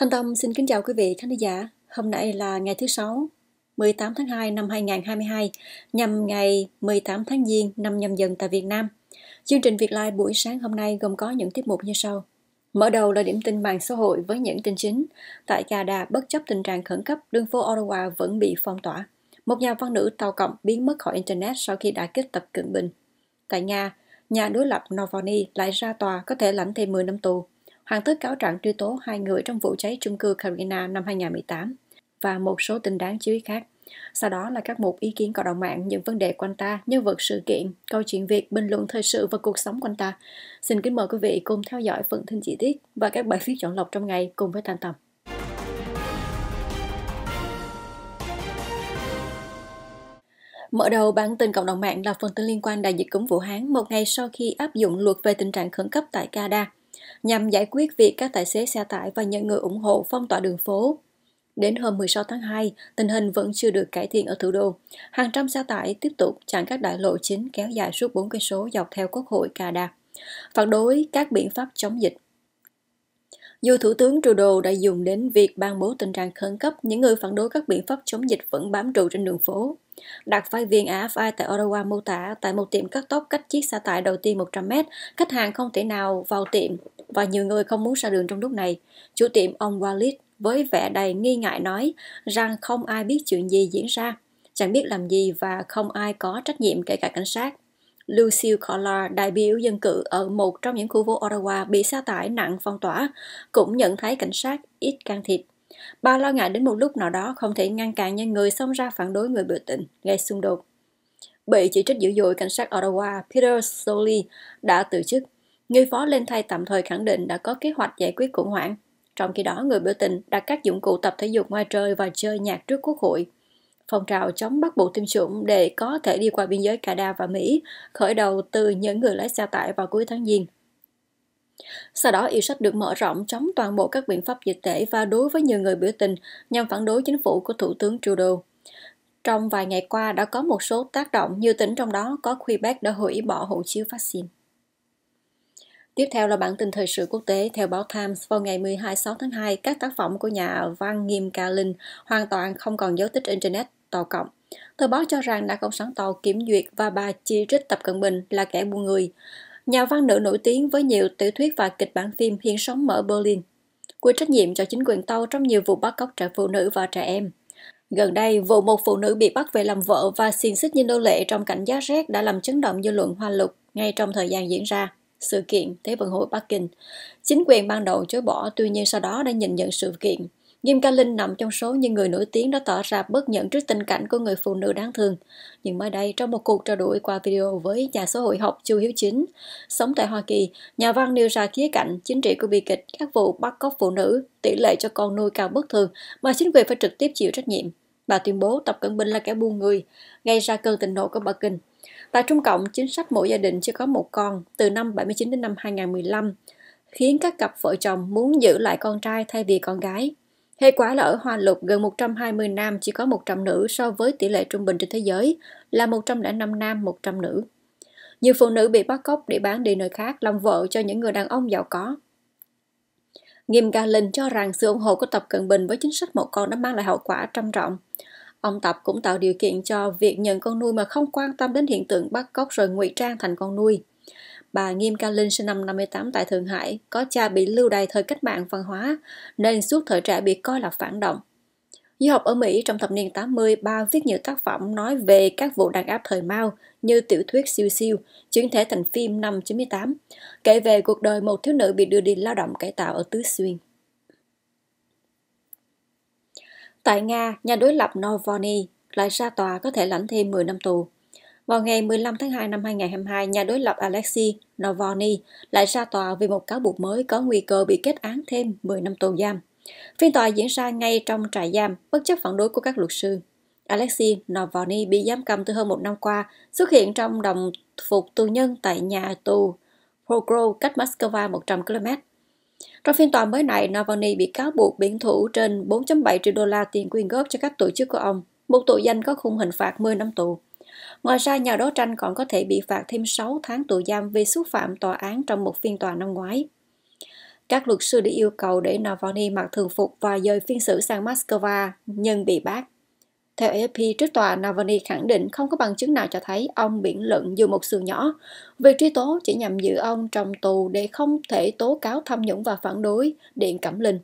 Thanh Tâm xin kính chào quý vị khán giả. Hôm nay là ngày thứ Sáu, 18 tháng 2 năm 2022, nhằm ngày 18 tháng Giêng năm nhâm dần tại Việt Nam. Chương trình Việt Live buổi sáng hôm nay gồm có những tiết mục như sau. Mở đầu là điểm tin mạng xã hội với những tin chính. Tại Cà Đà, bất chấp tình trạng khẩn cấp, đường phố Ottawa vẫn bị phong tỏa. Một nhà văn nữ tàu cộng biến mất khỏi Internet sau khi đã kết tập cận bình. Tại Nga, nhà đối lập Navalny lại ra tòa có thể lãnh thêm 10 năm tù hoàn tất cáo trạng truy tố hai người trong vụ cháy chung cư Carina năm 2018 và một số tin đáng chú ý khác. Sau đó là các mục ý kiến cộng đồng mạng những vấn đề quanh ta, nhân vật sự kiện, câu chuyện việc, bình luận thời sự và cuộc sống quanh ta. Xin kính mời quý vị cùng theo dõi phần tin chi tiết và các bài viết chọn lọc trong ngày cùng với Thanh Tâm. Mở đầu bản tin cộng đồng mạng là phần tin liên quan đại dịch cúm Vũ Hán một ngày sau khi áp dụng luật về tình trạng khẩn cấp tại Canada nhằm giải quyết việc các tài xế xe tải và những người ủng hộ phong tỏa đường phố. Đến hôm 16 tháng 2, tình hình vẫn chưa được cải thiện ở thủ đô. Hàng trăm xe tải tiếp tục chặn các đại lộ chính kéo dài suốt 4 cây số dọc theo quốc hội Canada, phản đối các biện pháp chống dịch. Dù Thủ tướng Trudeau đã dùng đến việc ban bố tình trạng khẩn cấp, những người phản đối các biện pháp chống dịch vẫn bám trụ trên đường phố. Đặc phái viên AFI tại Ottawa mô tả tại một tiệm cắt tóc cách chiếc xe tải đầu tiên 100 mét, khách hàng không thể nào vào tiệm và nhiều người không muốn ra đường trong lúc này. Chủ tiệm ông Walid với vẻ đầy nghi ngại nói rằng không ai biết chuyện gì diễn ra, chẳng biết làm gì và không ai có trách nhiệm kể cả cảnh sát. Lucille Collar, đại biểu dân cử ở một trong những khu phố Ottawa bị xa tải nặng phong tỏa, cũng nhận thấy cảnh sát ít can thiệp. Bà lo ngại đến một lúc nào đó không thể ngăn cản những người xông ra phản đối người biểu tình, gây xung đột. Bị chỉ trích dữ dội, cảnh sát Ottawa Peter Solly đã từ chức. Người phó lên thay tạm thời khẳng định đã có kế hoạch giải quyết khủng hoảng. Trong khi đó, người biểu tình đặt các dụng cụ tập thể dục ngoài trời và chơi nhạc trước quốc hội. Phong trào chống bắt buộc tiêm chủng để có thể đi qua biên giới Canada và Mỹ khởi đầu từ những người lái xe tải vào cuối tháng Giêng. Sau đó, yêu sách được mở rộng chống toàn bộ các biện pháp dịch tễ và đối với nhiều người biểu tình nhằm phản đối chính phủ của Thủ tướng Trudeau. Trong vài ngày qua đã có một số tác động, nhiều tỉnh trong đó có Quebec đã hủy bỏ hộ chiếu vaccine. Tiếp theo là bản tin thời sự quốc tế theo báo Times vào ngày 12-6 tháng 2, các tác phẩm của nhà văn Nghiêm Ca Linh hoàn toàn không còn dấu tích Internet tàu cộng. Tờ báo cho rằng đã không sáng tàu kiểm duyệt và bà chỉ trích Tập Cận Bình là kẻ buôn người. Nhà văn nữ nổi tiếng với nhiều tiểu thuyết và kịch bản phim hiện sống ở Berlin, quy trách nhiệm cho chính quyền Tàu trong nhiều vụ bắt cóc trẻ phụ nữ và trẻ em. Gần đây, vụ một phụ nữ bị bắt về làm vợ và xin xích như nô lệ trong cảnh giá rét đã làm chấn động dư luận hoa lục ngay trong thời gian diễn ra sự kiện Thế vận hội Bắc Kinh. Chính quyền ban đầu chối bỏ tuy nhiên sau đó đã nhìn nhận sự kiện. Diêm Ca Linh nằm trong số những người nổi tiếng đã tỏ ra bất nhẫn trước tình cảnh của người phụ nữ đáng thương. Nhưng mới đây, trong một cuộc trao đổi qua video với nhà xã hội học Chu Hiếu Chính, sống tại Hoa Kỳ, nhà văn nêu ra khía cạnh chính trị của bi kịch các vụ bắt cóc phụ nữ, tỷ lệ cho con nuôi cao bất thường mà chính quyền phải trực tiếp chịu trách nhiệm. Bà tuyên bố Tập Cận Bình là kẻ buôn người, gây ra cơn tình nộ của Bắc Kinh. Tại Trung Cộng, chính sách mỗi gia đình chỉ có một con từ năm 79 đến năm 2015, khiến các cặp vợ chồng muốn giữ lại con trai thay vì con gái. Hệ quả là ở Hoa Lục gần 120 nam chỉ có 100 nữ so với tỷ lệ trung bình trên thế giới là 105 nam 100 nữ. Nhiều phụ nữ bị bắt cóc để bán đi nơi khác làm vợ cho những người đàn ông giàu có. Nghiêm Ca Linh cho rằng sự ủng hộ của Tập Cận Bình với chính sách một con đã mang lại hậu quả trầm trọng. Ông Tập cũng tạo điều kiện cho việc nhận con nuôi mà không quan tâm đến hiện tượng bắt cóc rồi ngụy trang thành con nuôi. Bà Nghiêm Ca Linh sinh năm 58 tại Thượng Hải, có cha bị lưu đày thời cách mạng văn hóa, nên suốt thời trẻ bị coi là phản động. Du học ở Mỹ trong thập niên 80, bà viết nhiều tác phẩm nói về các vụ đàn áp thời Mao như tiểu thuyết siêu siêu, chuyển thể thành phim năm 98, kể về cuộc đời một thiếu nữ bị đưa đi lao động cải tạo ở Tứ Xuyên. Tại Nga, nhà đối lập Navalny lại ra tòa có thể lãnh thêm 10 năm tù. Vào ngày 15 tháng 2 năm 2022, nhà đối lập Alexei Navalny lại ra tòa vì một cáo buộc mới có nguy cơ bị kết án thêm 10 năm tù giam. Phiên tòa diễn ra ngay trong trại giam, bất chấp phản đối của các luật sư. Alexei Navalny bị giam cầm từ hơn một năm qua, xuất hiện trong đồng phục tù nhân tại nhà tù Progro cách Moscow 100 km. Trong phiên tòa mới này, Navalny bị cáo buộc biển thủ trên 4.7 triệu đô la tiền quyên góp cho các tổ chức của ông, một tội danh có khung hình phạt 10 năm tù. Ngoài ra, nhà đấu tranh còn có thể bị phạt thêm 6 tháng tù giam vì xúc phạm tòa án trong một phiên tòa năm ngoái. Các luật sư đã yêu cầu để Navalny mặc thường phục và dời phiên xử sang Moscow, nhưng bị bác. Theo AFP, trước tòa, Navalny khẳng định không có bằng chứng nào cho thấy ông biển luận dù một xương nhỏ. Việc truy tố chỉ nhằm giữ ông trong tù để không thể tố cáo tham nhũng và phản đối, Điện Cẩm Linh.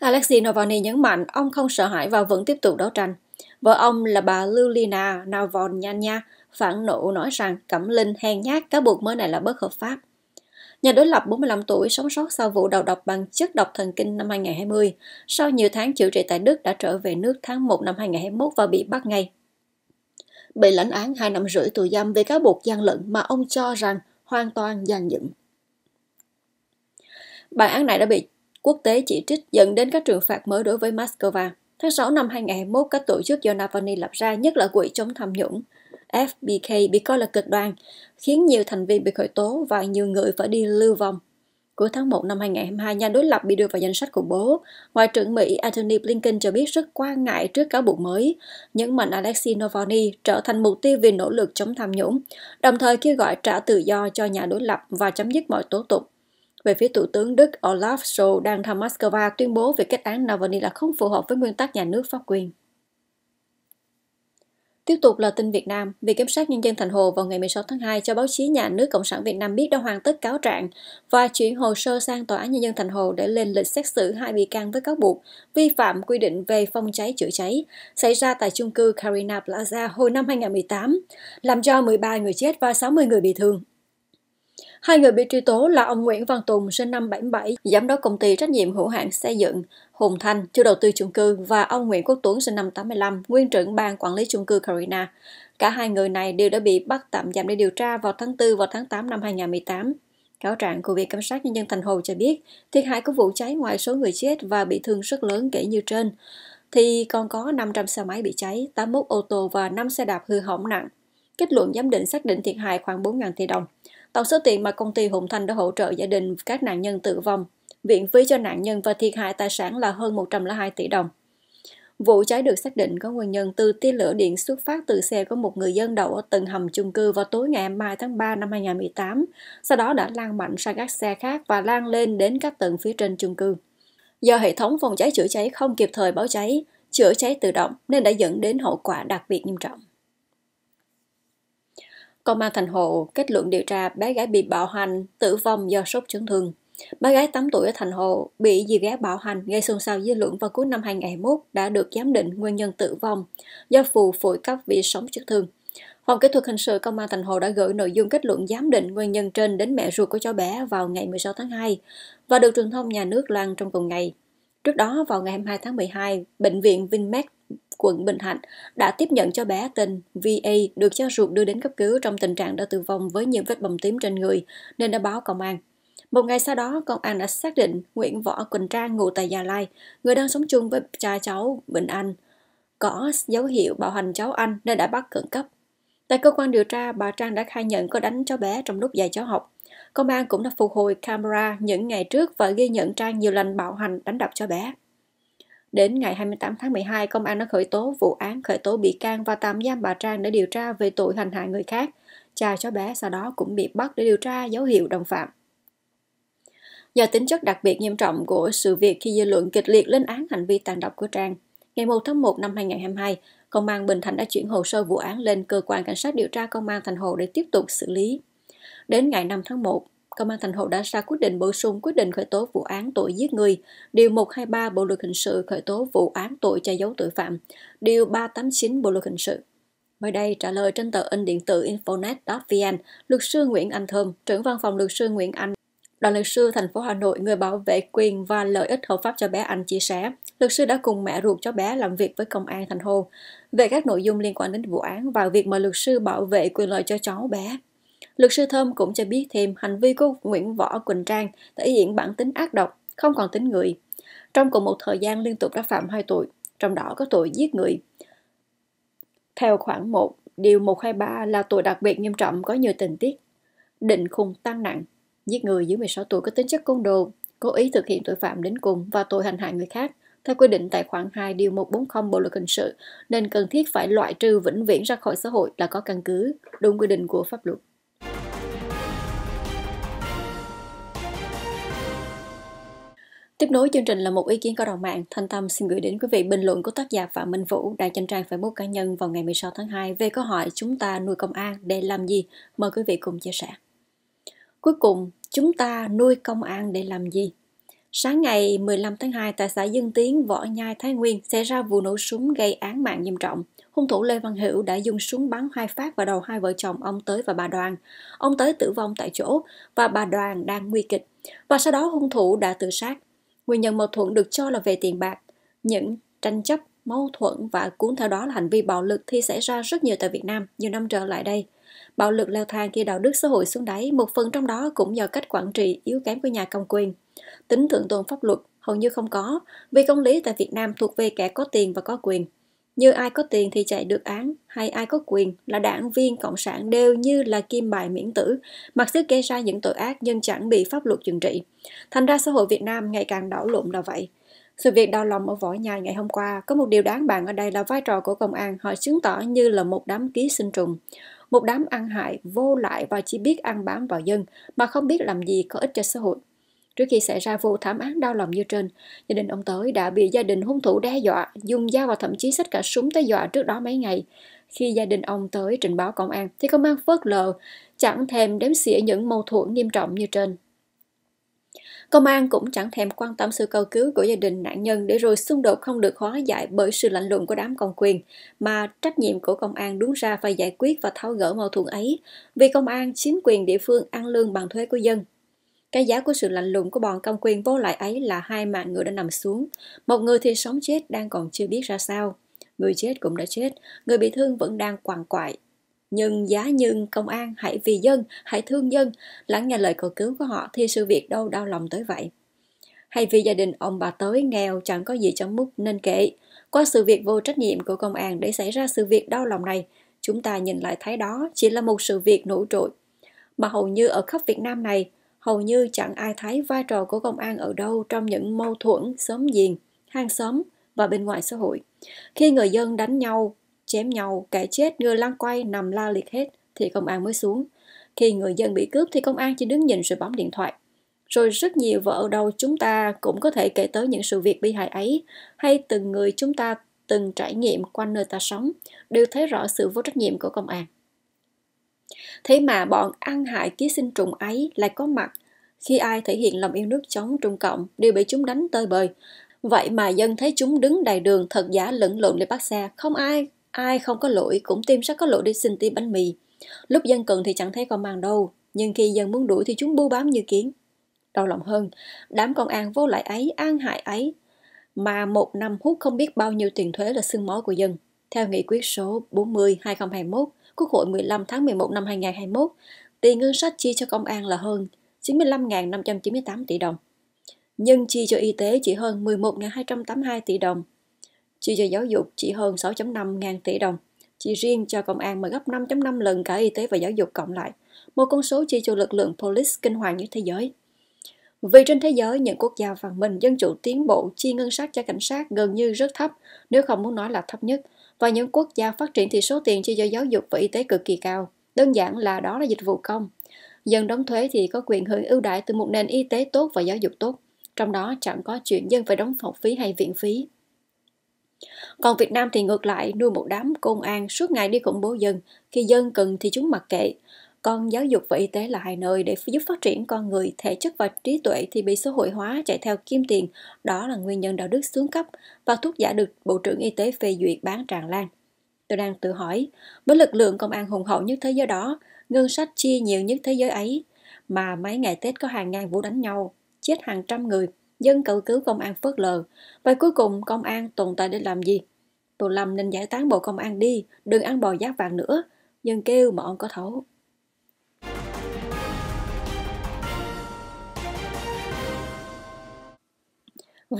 Alexei Navalny nhấn mạnh ông không sợ hãi và vẫn tiếp tục đấu tranh. Vợ ông là bà Lulina Navalnyanya phản nộ nói rằng Cẩm Linh hèn nhát cáo buộc mới này là bất hợp pháp. Nhà đối lập 45 tuổi sống sót sau vụ đầu độc bằng chất độc thần kinh năm 2020, sau nhiều tháng chữa trị tại Đức đã trở về nước tháng 1 năm 2021 và bị bắt ngay. Bị lãnh án 2 năm rưỡi tù giam vì cáo buộc gian lận mà ông cho rằng hoàn toàn gian dựng. Bản án này đã bị quốc tế chỉ trích dẫn đến các trừng phạt mới đối với Moscow. Tháng 6 năm 2021, các tổ chức do Navalny lập ra, nhất là quỹ chống tham nhũng, FBK bị coi là cực đoan, khiến nhiều thành viên bị khởi tố và nhiều người phải đi lưu vong. Cuối tháng 1 năm 2022, nhà đối lập bị đưa vào danh sách khủng bố. Ngoại trưởng Mỹ Antony Blinken cho biết rất quan ngại trước cáo buộc mới, nhấn mạnh Alexei Navalny trở thành mục tiêu vì nỗ lực chống tham nhũng, đồng thời kêu gọi trả tự do cho nhà đối lập và chấm dứt mọi tố tụng. Về phía Thủ tướng Đức Olaf Scholz đang thăm Moscow tuyên bố về kết án Navalny là không phù hợp với nguyên tắc nhà nước pháp quyền. Tiếp tục là tin Việt Nam, Viện Kiểm sát Nhân dân Thành Hồ vào ngày 16 tháng 2 cho báo chí nhà nước Cộng sản Việt Nam biết đã hoàn tất cáo trạng và chuyển hồ sơ sang Tòa án Nhân dân Thành Hồ để lên lịch xét xử hai bị can với cáo buộc vi phạm quy định về phòng cháy chữa cháy xảy ra tại chung cư Carina Plaza hồi năm 2018, làm cho 13 người chết và 60 người bị thương. Hai người bị truy tố là ông Nguyễn Văn Tùng sinh năm 77, giám đốc công ty trách nhiệm hữu hạn xây dựng, Hùng Thanh, chủ đầu tư chung cư và ông Nguyễn Quốc Tuấn sinh năm 85, nguyên trưởng ban quản lý chung cư Carina. Cả hai người này đều đã bị bắt tạm giam để điều tra vào tháng 4 và tháng 8 năm 2018. Cáo trạng của Viện Kiểm sát Nhân dân Thành Hồ cho biết, thiệt hại của vụ cháy ngoài số người chết và bị thương rất lớn kể như trên, thì còn có 500 xe máy bị cháy, 81 ô tô và 5 xe đạp hư hỏng nặng. Kết luận giám định xác định thiệt hại khoảng 4.000 tỷ đồng. Tổng số tiền mà công ty Hùng Thanh đã hỗ trợ gia đình các nạn nhân tử vong, viện phí cho nạn nhân và thiệt hại tài sản là hơn 102 tỷ đồng. Vụ cháy được xác định có nguyên nhân từ tia lửa điện xuất phát từ xe của một người dân đậu ở tầng hầm chung cư vào tối ngày 2 tháng 3 năm 2018, sau đó đã lan mạnh sang các xe khác và lan lên đến các tầng phía trên chung cư. Do hệ thống phòng cháy chữa cháy không kịp thời báo cháy, chữa cháy tự động nên đã dẫn đến hậu quả đặc biệt nghiêm trọng. Công an thành hộ kết luận điều tra bé gái bị bạo hành, tử vong do sốc chấn thương. Bé gái 8 tuổi ở Thành Hồ bị dì ghé bạo hành gây xôn xao dư luận vào cuối năm 2021 đã được giám định nguyên nhân tử vong do phù phổi cấp bị sống chấn thương. Phòng kỹ thuật hình sự công an Thành Hồ đã gửi nội dung kết luận giám định nguyên nhân trên đến mẹ ruột của cháu bé vào ngày 16 tháng 2 và được truyền thông nhà nước loan trong cùng ngày. Trước đó, vào ngày 22 tháng 12, Bệnh viện Vinmec quận Bình Thạnh đã tiếp nhận cho bé tên VA được cho ruột đưa đến cấp cứu trong tình trạng đã tử vong với nhiều vết bầm tím trên người nên đã báo công an. Một ngày sau đó, công an đã xác định Nguyễn Võ Quỳnh Trang ngụ tại Gia Lai, người đang sống chung với cha cháu Bình Anh, có dấu hiệu bạo hành cháu Anh nên đã bắt khẩn cấp. Tại cơ quan điều tra, bà Trang đã khai nhận có đánh cháu bé trong lúc dạy cháu học. Công an cũng đã phục hồi camera những ngày trước và ghi nhận Trang nhiều lần bạo hành đánh đập cho bé. Đến ngày 28 tháng 12, công an đã khởi tố vụ án khởi tố bị can và tạm giam bà Trang để điều tra về tội hành hạ người khác. Cha cháu bé sau đó cũng bị bắt để điều tra dấu hiệu đồng phạm. Do tính chất đặc biệt nghiêm trọng của sự việc khi dư luận kịch liệt lên án hành vi tàn độc của Trang, ngày 1 tháng 1 năm 2022, Công an Bình Thạnh đã chuyển hồ sơ vụ án lên Cơ quan Cảnh sát điều tra Công an Thành Hồ để tiếp tục xử lý. Đến ngày 5 tháng 1, Công an thành phố đã ra quyết định bổ sung quyết định khởi tố vụ án tội giết người, điều 123 Bộ luật hình sự khởi tố vụ án tội che giấu tội phạm, điều 389 Bộ luật hình sự. Mới đây, trả lời trên tờ in điện tử infonet.vn, luật sư Nguyễn Anh Thơm, trưởng văn phòng luật sư Nguyễn Anh Đoàn luật sư thành phố Hà Nội, người bảo vệ quyền và lợi ích hợp pháp cho bé Anh chia sẻ, luật sư đã cùng mẹ ruột cho bé làm việc với công an thành phố về các nội dung liên quan đến vụ án và việc mời luật sư bảo vệ quyền lợi cho cháu bé. Luật sư Thơm cũng cho biết thêm hành vi của Nguyễn Võ Quỳnh Trang thể hiện bản tính ác độc, không còn tính người. Trong cùng một thời gian liên tục đã phạm hai tội, trong đó có tội giết người. Theo khoảng 1, điều 123 là tội đặc biệt nghiêm trọng có nhiều tình tiết. Định khung tăng nặng, giết người dưới 16 tuổi có tính chất côn đồ, cố ý thực hiện tội phạm đến cùng và tội hành hại người khác theo quy định tại khoản 2 điều 140 Bộ luật hình sự nên cần thiết phải loại trừ vĩnh viễn ra khỏi xã hội là có căn cứ đúng quy định của pháp luật. Tiếp nối chương trình là một ý kiến cộng đồng mạng. Thanh Tâm xin gửi đến quý vị bình luận của tác giả Phạm Minh Vũ đã trên trang Facebook cá nhân vào ngày 16 tháng 2 về câu hỏi chúng ta nuôi công an để làm gì? Mời quý vị cùng chia sẻ. Cuối cùng, chúng ta nuôi công an để làm gì? Sáng ngày 15 tháng 2 tại xã Dương Tiến, Võ Nhai, Thái Nguyên xảy ra vụ nổ súng gây án mạng nghiêm trọng. Hung thủ Lê Văn Hữu đã dùng súng bắn hai phát vào đầu hai vợ chồng ông Tới và bà Đoàn. Ông Tới tử vong tại chỗ và bà Đoàn đang nguy kịch. Và sau đó hung thủ đã tự sát. Nguyên nhân mâu thuẫn được cho là về tiền bạc. Những tranh chấp, mâu thuẫn và cuốn theo đó là hành vi bạo lực thì xảy ra rất nhiều tại Việt Nam nhiều năm trở lại đây. Bạo lực leo thang khi đạo đức xã hội xuống đáy, một phần trong đó cũng do cách quản trị yếu kém của nhà cầm quyền. Tính thượng tôn pháp luật hầu như không có, vì công lý tại Việt Nam thuộc về kẻ có tiền và có quyền như ai có tiền thì chạy được án hay ai có quyền là đảng viên cộng sản đều như là kim bài miễn tử mặc sức gây ra những tội ác nhưng chẳng bị pháp luật trừng trị thành ra xã hội việt nam ngày càng đảo lộn là vậy sự việc đau lòng ở võ nhai ngày hôm qua có một điều đáng bàn ở đây là vai trò của công an họ chứng tỏ như là một đám ký sinh trùng một đám ăn hại vô lại và chỉ biết ăn bám vào dân mà không biết làm gì có ích cho xã hội Trước khi xảy ra vụ thảm án đau lòng như trên, gia đình ông Tới đã bị gia đình hung thủ đe dọa, dùng dao và thậm chí xách cả súng tới dọa trước đó mấy ngày. Khi gia đình ông Tới trình báo công an, thì công an phớt lờ, chẳng thèm đếm xỉa những mâu thuẫn nghiêm trọng như trên. Công an cũng chẳng thèm quan tâm sự cầu cứu của gia đình nạn nhân để rồi xung đột không được hóa giải bởi sự lạnh lùng của đám công quyền, mà trách nhiệm của công an đúng ra phải giải quyết và tháo gỡ mâu thuẫn ấy, vì công an, chính quyền địa phương ăn lương bằng thuế của dân. Cái giá của sự lạnh lùng của bọn công quyền vô lại ấy là hai mạng người đã nằm xuống. Một người thì sống chết đang còn chưa biết ra sao. Người chết cũng đã chết, người bị thương vẫn đang quằn quại. Nhưng giá nhưng công an hãy vì dân, hãy thương dân, lắng nghe lời cầu cứu của họ thì sự việc đâu đau lòng tới vậy. Hay vì gia đình ông bà tới nghèo chẳng có gì trong mút nên kể. Qua sự việc vô trách nhiệm của công an để xảy ra sự việc đau lòng này, chúng ta nhìn lại thấy đó chỉ là một sự việc nổi trội. Mà hầu như ở khắp Việt Nam này, hầu như chẳng ai thấy vai trò của công an ở đâu trong những mâu thuẫn xóm giềng, hàng xóm và bên ngoài xã hội. Khi người dân đánh nhau, chém nhau, kẻ chết, người lăn quay nằm la liệt hết thì công an mới xuống. Khi người dân bị cướp thì công an chỉ đứng nhìn rồi bấm điện thoại. Rồi rất nhiều vợ đầu chúng ta cũng có thể kể tới những sự việc bi hại ấy hay từng người chúng ta từng trải nghiệm quanh nơi ta sống đều thấy rõ sự vô trách nhiệm của công an. Thế mà bọn ăn hại ký sinh trùng ấy lại có mặt. Khi ai thể hiện lòng yêu nước chống Trung Cộng đều bị chúng đánh tơi bời. Vậy mà dân thấy chúng đứng đầy đường thật giả lẫn lộn để bắt xe, không ai, ai không có lỗi cũng tìm sẽ có lỗi đi xin tiêm bánh mì. Lúc dân cần thì chẳng thấy con màng đâu, nhưng khi dân muốn đuổi thì chúng bu bám như kiến. Đau lòng hơn, đám công an vô lại ấy, an hại ấy, mà một năm hút không biết bao nhiêu tiền thuế là xương máu của dân. Theo nghị quyết số 40-2021 Quốc hội 15 tháng 11 năm 2021, tiền ngân sách chi cho công an là hơn 95.598 tỷ đồng. Nhưng chi cho y tế chỉ hơn 11.282 tỷ đồng. Chi cho giáo dục chỉ hơn 6.5 ngàn tỷ đồng. Chi riêng cho công an mà gấp 5.5 lần cả y tế và giáo dục cộng lại. Một con số chi cho lực lượng police kinh hoàng nhất thế giới. Vì trên thế giới, những quốc gia văn minh dân chủ tiến bộ chi ngân sách cho cảnh sát gần như rất thấp, nếu không muốn nói là thấp nhất, và những quốc gia phát triển thì số tiền chi cho giáo dục và y tế cực kỳ cao. Đơn giản là đó là dịch vụ công. Dân đóng thuế thì có quyền hưởng ưu đãi từ một nền y tế tốt và giáo dục tốt. Trong đó chẳng có chuyện dân phải đóng học phí hay viện phí. Còn Việt Nam thì ngược lại nuôi một đám công an suốt ngày đi khủng bố dân, khi dân cần thì chúng mặc kệ còn giáo dục và y tế là hai nơi để giúp phát triển con người thể chất và trí tuệ thì bị xã hội hóa chạy theo kiếm tiền đó là nguyên nhân đạo đức xuống cấp và thuốc giả được bộ trưởng y tế phê duyệt bán tràn lan tôi đang tự hỏi với lực lượng công an hùng hậu nhất thế giới đó ngân sách chi nhiều nhất thế giới ấy mà mấy ngày tết có hàng ngàn vụ đánh nhau chết hàng trăm người dân cầu cứu công an phớt lờ vậy cuối cùng công an tồn tại để làm gì tô lâm nên giải tán bộ công an đi đừng ăn bò giác vàng nữa dân kêu mà ông có thấu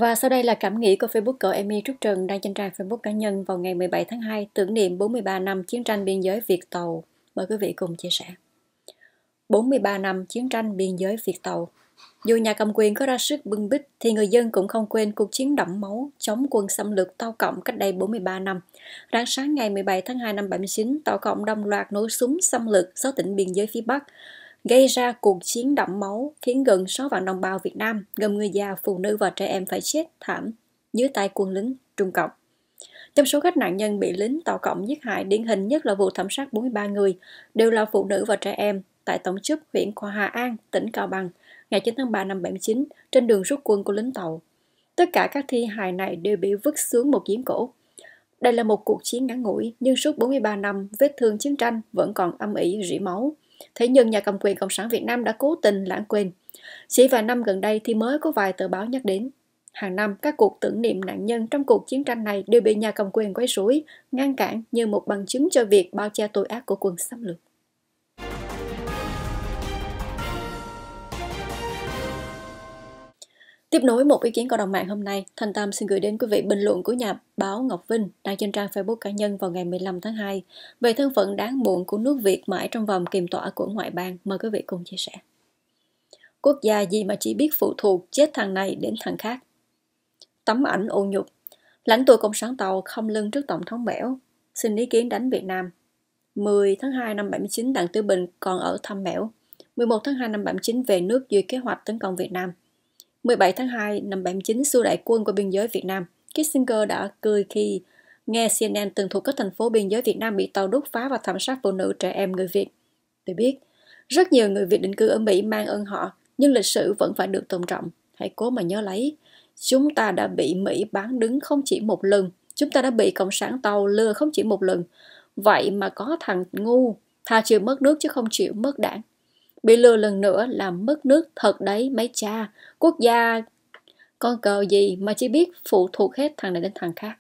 Và sau đây là cảm nghĩ của Facebook Facebooker Amy Trúc Trần đang trên trang Facebook cá nhân vào ngày 17 tháng 2 tưởng niệm 43 năm chiến tranh biên giới Việt Tàu. Mời quý vị cùng chia sẻ. 43 năm chiến tranh biên giới Việt Tàu. Dù nhà cầm quyền có ra sức bưng bít thì người dân cũng không quên cuộc chiến đẫm máu chống quân xâm lược Tàu Cộng cách đây 43 năm. Rạng sáng ngày 17 tháng 2 năm 79, Tàu Cộng đồng loạt nổ súng xâm lược 6 tỉnh biên giới phía Bắc, gây ra cuộc chiến đẫm máu khiến gần 6 vạn đồng bào Việt Nam, gồm người già, phụ nữ và trẻ em phải chết thảm dưới tay quân lính Trung Cộng. Trong số các nạn nhân bị lính tàu cộng giết hại, điển hình nhất là vụ thảm sát 43 người, đều là phụ nữ và trẻ em tại Tổng chức huyện Khoa Hà An, tỉnh Cao Bằng, ngày 9 tháng 3 năm 79, trên đường rút quân của lính tàu. Tất cả các thi hài này đều bị vứt xuống một giếng cổ. Đây là một cuộc chiến ngắn ngủi, nhưng suốt 43 năm, vết thương chiến tranh vẫn còn âm ỉ rỉ máu. Thế nhưng nhà cầm quyền Cộng sản Việt Nam đã cố tình lãng quên. Chỉ vài năm gần đây thì mới có vài tờ báo nhắc đến. Hàng năm, các cuộc tưởng niệm nạn nhân trong cuộc chiến tranh này đều bị nhà cầm quyền quấy rối, ngăn cản như một bằng chứng cho việc bao che tội ác của quân xâm lược. Tiếp nối một ý kiến cộng đồng mạng hôm nay, Thanh Tâm xin gửi đến quý vị bình luận của nhà báo Ngọc Vinh đăng trên trang Facebook cá nhân vào ngày 15 tháng 2 về thân phận đáng buồn của nước Việt mãi trong vòng kiềm tỏa của ngoại bang. Mời quý vị cùng chia sẻ. Quốc gia gì mà chỉ biết phụ thuộc chết thằng này đến thằng khác. Tấm ảnh ô nhục. Lãnh tụ Cộng sản Tàu không lưng trước Tổng thống Mẻo. Xin ý kiến đánh Việt Nam. 10 tháng 2 năm 79, Đặng Tư Bình còn ở thăm Mẻo. 11 tháng 2 năm 79 về nước duyệt kế hoạch tấn công Việt Nam. 17 tháng 2 năm 79 xua đại quân qua biên giới Việt Nam, Kissinger đã cười khi nghe CNN tường thuật các thành phố biên giới Việt Nam bị tàu đốt phá và thảm sát phụ nữ trẻ em người Việt. Tôi biết, rất nhiều người Việt định cư ở Mỹ mang ơn họ, nhưng lịch sử vẫn phải được tôn trọng. Hãy cố mà nhớ lấy, chúng ta đã bị Mỹ bán đứng không chỉ một lần, chúng ta đã bị Cộng sản tàu lừa không chỉ một lần. Vậy mà có thằng ngu, tha chịu mất nước chứ không chịu mất đảng. Bị lừa lần nữa làm mất nước thật đấy mấy cha. Quốc gia con cờ gì mà chỉ biết phụ thuộc hết thằng này đến thằng khác.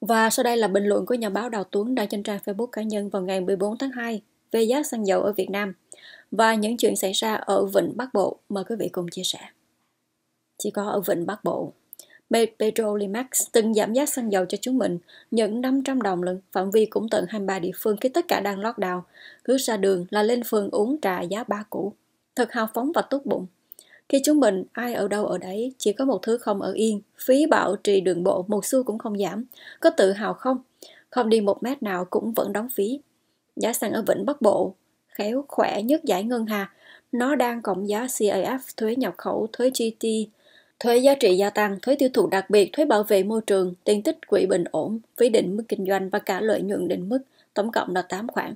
Và sau đây là bình luận của nhà báo Đào Tuấn đăng trên trang Facebook cá nhân vào ngày 14 tháng 2 về giá xăng dầu ở Việt Nam và những chuyện xảy ra ở Vịnh Bắc Bộ. Mời quý vị cùng chia sẻ. Chỉ có ở Vịnh Bắc Bộ Petrolimax từng giảm giá xăng dầu cho chúng mình những 500 đồng lần, phạm vi cũng tận 23 địa phương khi tất cả đang lót đào. Cứ ra đường là lên phường uống trà giá ba củ. Thật hào phóng và tốt bụng. Khi chúng mình ai ở đâu ở đấy, chỉ có một thứ không ở yên, phí bảo trì đường bộ một xu cũng không giảm. Có tự hào không? Không đi một mét nào cũng vẫn đóng phí. Giá xăng ở Vĩnh Bắc Bộ, khéo khỏe nhất giải ngân hà, nó đang cộng giá CAF thuế nhập khẩu, thuế GT, Thuế giá trị gia tăng, thuế tiêu thụ đặc biệt, thuế bảo vệ môi trường, tiền tích quỹ bình ổn, phí định mức kinh doanh và cả lợi nhuận định mức, tổng cộng là 8 khoản.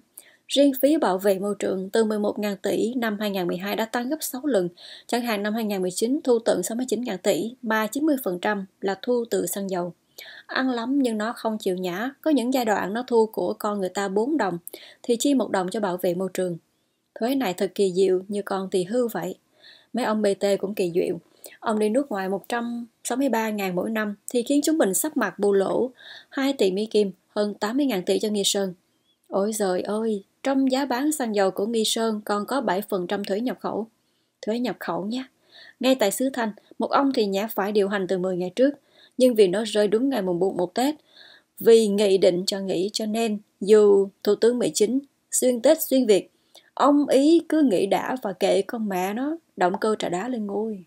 Riêng phí bảo vệ môi trường từ 11.000 tỷ năm 2012 đã tăng gấp 6 lần. Chẳng hạn năm 2019 thu tận 69.000 tỷ mà 90% là thu từ xăng dầu. Ăn lắm nhưng nó không chịu nhã, có những giai đoạn nó thu của con người ta 4 đồng thì chi một đồng cho bảo vệ môi trường. Thuế này thật kỳ diệu như con tỳ hư vậy. Mấy ông BT cũng kỳ diệu. Ông đi nước ngoài 163 ngàn mỗi năm thì khiến chúng mình sắp mặt bù lỗ 2 tỷ Mỹ Kim, hơn 80 ngàn tỷ cho Nghi Sơn. Ôi trời ơi, trong giá bán xăng dầu của Nghi Sơn còn có 7% thuế nhập khẩu. Thuế nhập khẩu nhé. Ngay tại xứ Thanh, một ông thì nhã phải điều hành từ 10 ngày trước, nhưng vì nó rơi đúng ngày mùng 4 một Tết, vì nghị định cho nghỉ cho nên dù Thủ tướng Mỹ Chính xuyên Tết xuyên Việt, ông ý cứ nghĩ đã và kệ con mẹ nó động cơ trả đá lên ngôi.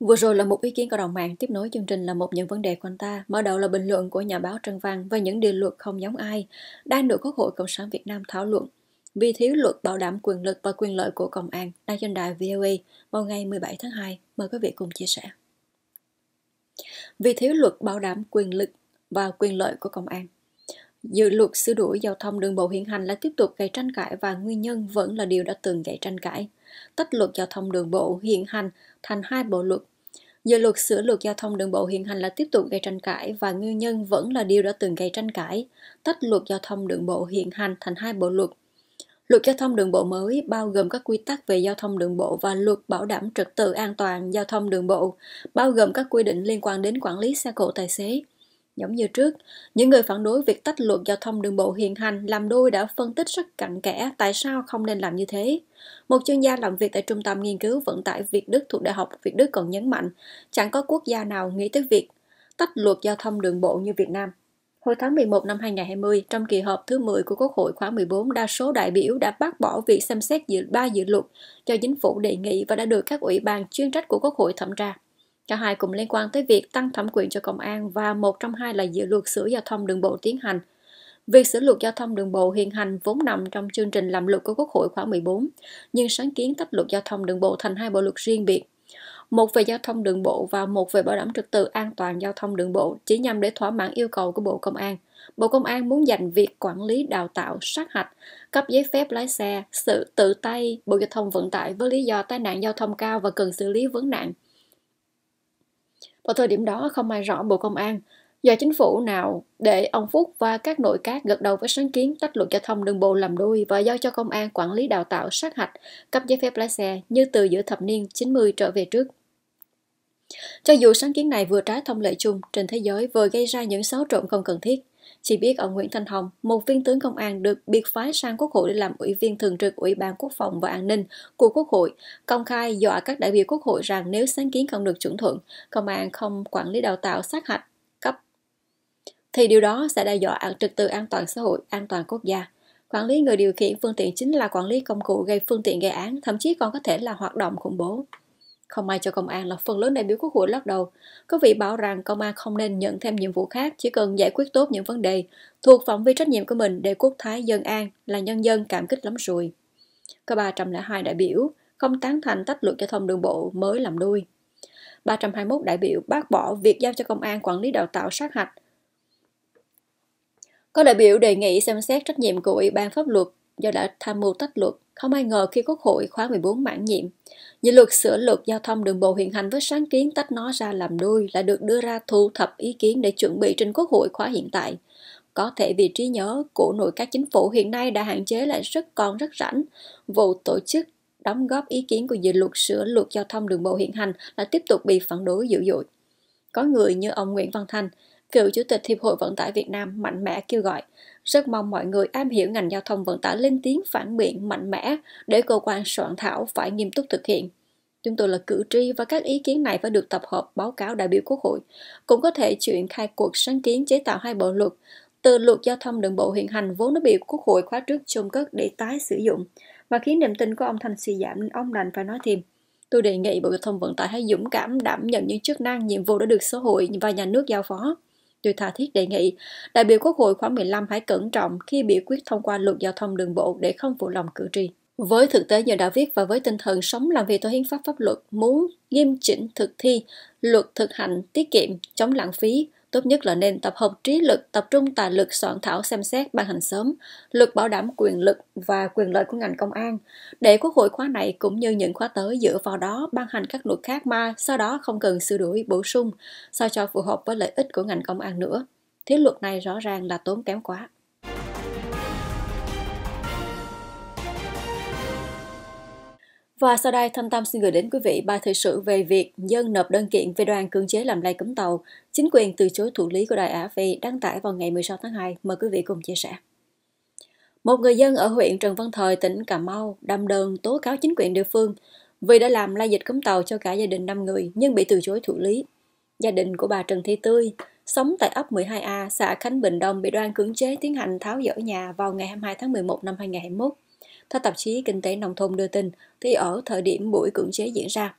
Vừa rồi là một ý kiến cộng đồng mạng tiếp nối chương trình là một những vấn đề của anh ta. Mở đầu là bình luận của nhà báo Trần Văn về những điều luật không giống ai đang được Quốc hội Cộng sản Việt Nam thảo luận vì thiếu luật bảo đảm quyền lực và quyền lợi của công an đang trên đài VOA vào ngày 17 tháng 2. Mời quý vị cùng chia sẻ. Vì thiếu luật bảo đảm quyền lực và quyền lợi của công an Dự luật sửa đổi giao thông đường bộ hiện hành là tiếp tục gây tranh cãi và nguyên nhân vẫn là điều đã từng gây tranh cãi tách luật giao thông đường bộ hiện hành thành hai bộ luật. Dự luật sửa luật giao thông đường bộ hiện hành là tiếp tục gây tranh cãi và nguyên nhân vẫn là điều đã từng gây tranh cãi, tách luật giao thông đường bộ hiện hành thành hai bộ luật. Luật giao thông đường bộ mới bao gồm các quy tắc về giao thông đường bộ và luật bảo đảm trật tự an toàn giao thông đường bộ, bao gồm các quy định liên quan đến quản lý xe cộ tài xế, Giống như trước, những người phản đối việc tách luật giao thông đường bộ hiện hành làm đôi đã phân tích rất cặn kẽ tại sao không nên làm như thế. Một chuyên gia làm việc tại Trung tâm Nghiên cứu Vận tải Việt Đức thuộc Đại học Việt Đức còn nhấn mạnh, chẳng có quốc gia nào nghĩ tới việc tách luật giao thông đường bộ như Việt Nam. Hồi tháng 11 năm 2020, trong kỳ họp thứ 10 của Quốc hội khóa 14, đa số đại biểu đã bác bỏ việc xem xét dự ba dự luật do chính phủ đề nghị và đã được các ủy ban chuyên trách của Quốc hội thẩm tra. Cả hai cùng liên quan tới việc tăng thẩm quyền cho công an và một trong hai là dự luật sửa giao thông đường bộ tiến hành. Việc sửa luật giao thông đường bộ hiện hành vốn nằm trong chương trình làm luật của Quốc hội khóa 14, nhưng sáng kiến tách luật giao thông đường bộ thành hai bộ luật riêng biệt. Một về giao thông đường bộ và một về bảo đảm trật tự an toàn giao thông đường bộ chỉ nhằm để thỏa mãn yêu cầu của Bộ Công an. Bộ Công an muốn dành việc quản lý đào tạo, sát hạch, cấp giấy phép lái xe, sự tự tay Bộ Giao thông Vận tải với lý do tai nạn giao thông cao và cần xử lý vấn nạn – vào thời điểm đó không ai rõ Bộ Công an do chính phủ nào để ông Phúc và các nội các gật đầu với sáng kiến tách luật giao thông đường bộ làm đôi và giao cho công an quản lý đào tạo sát hạch cấp giấy phép lái xe như từ giữa thập niên 90 trở về trước. Cho dù sáng kiến này vừa trái thông lệ chung trên thế giới vừa gây ra những xáo trộn không cần thiết, chỉ biết ông Nguyễn Thanh Hồng, một viên tướng công an được biệt phái sang Quốc hội để làm ủy viên thường trực Ủy ban Quốc phòng và An ninh của Quốc hội, công khai dọa các đại biểu Quốc hội rằng nếu sáng kiến không được chuẩn thuận, công an không quản lý đào tạo sát hạch cấp, thì điều đó sẽ đe dọa an trực tự an toàn xã hội, an toàn quốc gia. Quản lý người điều khiển phương tiện chính là quản lý công cụ gây phương tiện gây án, thậm chí còn có thể là hoạt động khủng bố. Không ai cho công an là phần lớn đại biểu quốc hội lắc đầu. Có vị bảo rằng công an không nên nhận thêm nhiệm vụ khác, chỉ cần giải quyết tốt những vấn đề thuộc phạm vi trách nhiệm của mình để quốc thái dân an là nhân dân cảm kích lắm rồi. Có 302 đại biểu không tán thành tách luật giao thông đường bộ mới làm đuôi. 321 đại biểu bác bỏ việc giao cho công an quản lý đào tạo sát hạch. Có đại biểu đề nghị xem xét trách nhiệm của Ủy ban pháp luật do đã tham mưu tách luật không ai ngờ khi Quốc hội khóa 14 mãn nhiệm, dự luật sửa luật giao thông đường bộ hiện hành với sáng kiến tách nó ra làm đôi lại được đưa ra thu thập ý kiến để chuẩn bị trên Quốc hội khóa hiện tại. Có thể vì trí nhớ của nội các chính phủ hiện nay đã hạn chế lại rất còn rất rảnh, vụ tổ chức đóng góp ý kiến của dự luật sửa luật giao thông đường bộ hiện hành là tiếp tục bị phản đối dữ dội. Có người như ông Nguyễn Văn Thanh, cựu chủ tịch Hiệp hội Vận tải Việt Nam mạnh mẽ kêu gọi rất mong mọi người am hiểu ngành giao thông vận tải lên tiếng phản biện mạnh mẽ để cơ quan soạn thảo phải nghiêm túc thực hiện. Chúng tôi là cử tri và các ý kiến này phải được tập hợp báo cáo đại biểu Quốc hội. Cũng có thể chuyển khai cuộc sáng kiến chế tạo hai bộ luật, từ luật giao thông đường bộ hiện hành vốn đã bị Quốc hội khóa trước chôn cất để tái sử dụng và khiến niềm tin của ông thành suy giảm nên ông đành phải nói thêm. Tôi đề nghị Bộ Giao thông Vận tải hãy dũng cảm đảm nhận những chức năng, nhiệm vụ đã được xã hội và nhà nước giao phó. Tôi tha thiết đề nghị, đại biểu Quốc hội khóa 15 hãy cẩn trọng khi biểu quyết thông qua luật giao thông đường bộ để không phụ lòng cử tri. Với thực tế như đã viết và với tinh thần sống làm việc theo hiến pháp pháp luật, muốn nghiêm chỉnh thực thi, luật thực hành, tiết kiệm, chống lãng phí, Tốt nhất là nên tập hợp trí lực, tập trung tài lực soạn thảo xem xét ban hành sớm, luật bảo đảm quyền lực và quyền lợi của ngành công an, để quốc hội khóa này cũng như những khóa tới dựa vào đó ban hành các luật khác mà sau đó không cần sửa đổi bổ sung, sao cho phù hợp với lợi ích của ngành công an nữa. Thiếu luật này rõ ràng là tốn kém quá. Và sau đây, Thâm Tâm xin gửi đến quý vị ba thời sự về việc dân nộp đơn kiện về đoàn cưỡng chế làm lây cấm tàu. Chính quyền từ chối thụ lý của Đài Á Phi đăng tải vào ngày 16 tháng 2. Mời quý vị cùng chia sẻ. Một người dân ở huyện Trần Văn Thời, tỉnh Cà Mau đâm đơn tố cáo chính quyền địa phương vì đã làm lai dịch cấm tàu cho cả gia đình 5 người nhưng bị từ chối thụ lý. Gia đình của bà Trần Thị Tươi sống tại ấp 12A, xã Khánh Bình Đông bị đoàn cưỡng chế tiến hành tháo dỡ nhà vào ngày 22 tháng 11 năm 2021 theo tạp chí Kinh tế Nông thôn đưa tin, thì ở thời điểm buổi cưỡng chế diễn ra,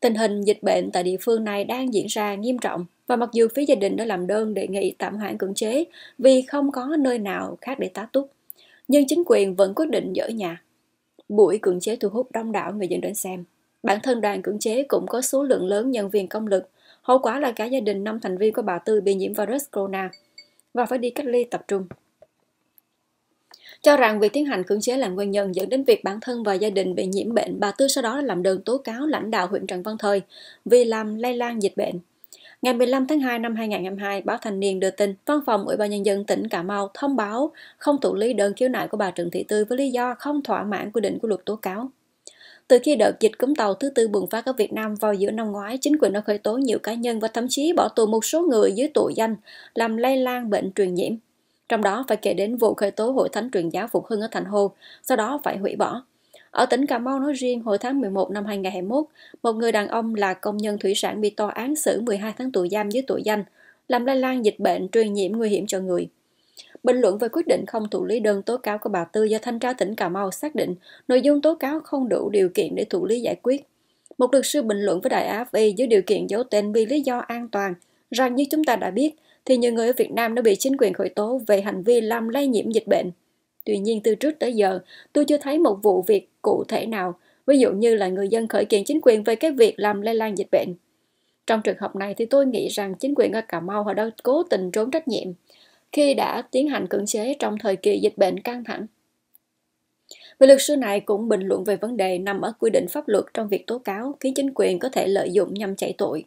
tình hình dịch bệnh tại địa phương này đang diễn ra nghiêm trọng và mặc dù phía gia đình đã làm đơn đề nghị tạm hoãn cưỡng chế vì không có nơi nào khác để tá túc, nhưng chính quyền vẫn quyết định dỡ nhà. Buổi cưỡng chế thu hút đông đảo người dân đến xem. Bản thân đoàn cưỡng chế cũng có số lượng lớn nhân viên công lực, hậu quả là cả gia đình năm thành viên của bà Tư bị nhiễm virus corona và phải đi cách ly tập trung cho rằng việc tiến hành cưỡng chế là nguyên nhân dẫn đến việc bản thân và gia đình bị nhiễm bệnh. Bà Tư sau đó làm đơn tố cáo lãnh đạo huyện Trần Văn Thời vì làm lây lan dịch bệnh. Ngày 15 tháng 2 năm 2022, báo Thanh niên đưa tin Văn phòng Ủy ban nhân dân tỉnh Cà Mau thông báo không thụ lý đơn khiếu nại của bà Trần Thị Tư với lý do không thỏa mãn quy định của luật tố cáo. Từ khi đợt dịch cúm tàu thứ tư bùng phát ở Việt Nam vào giữa năm ngoái, chính quyền đã khởi tố nhiều cá nhân và thậm chí bỏ tù một số người dưới tội danh làm lây lan bệnh truyền nhiễm. Trong đó phải kể đến vụ khởi tố Hội Thánh truyền giáo Phục Hưng ở Thành Hồ, sau đó phải hủy bỏ. Ở tỉnh Cà Mau nói riêng, hồi tháng 11 năm 2021, một người đàn ông là công nhân thủy sản bị tòa án xử 12 tháng tù giam dưới tội danh, làm lây lan dịch bệnh truyền nhiễm nguy hiểm cho người. Bình luận về quyết định không thụ lý đơn tố cáo của bà Tư do thanh tra tỉnh Cà Mau xác định nội dung tố cáo không đủ điều kiện để thụ lý giải quyết. Một luật sư bình luận với đài afp dưới e điều kiện giấu tên vì lý do an toàn rằng như chúng ta đã biết, thì nhiều người ở Việt Nam đã bị chính quyền khởi tố về hành vi làm lây nhiễm dịch bệnh. Tuy nhiên từ trước tới giờ, tôi chưa thấy một vụ việc cụ thể nào, ví dụ như là người dân khởi kiện chính quyền về cái việc làm lây lan dịch bệnh. Trong trường hợp này thì tôi nghĩ rằng chính quyền ở Cà Mau họ đã cố tình trốn trách nhiệm khi đã tiến hành cưỡng chế trong thời kỳ dịch bệnh căng thẳng. Vị luật sư này cũng bình luận về vấn đề nằm ở quy định pháp luật trong việc tố cáo khiến chính quyền có thể lợi dụng nhằm chạy tội.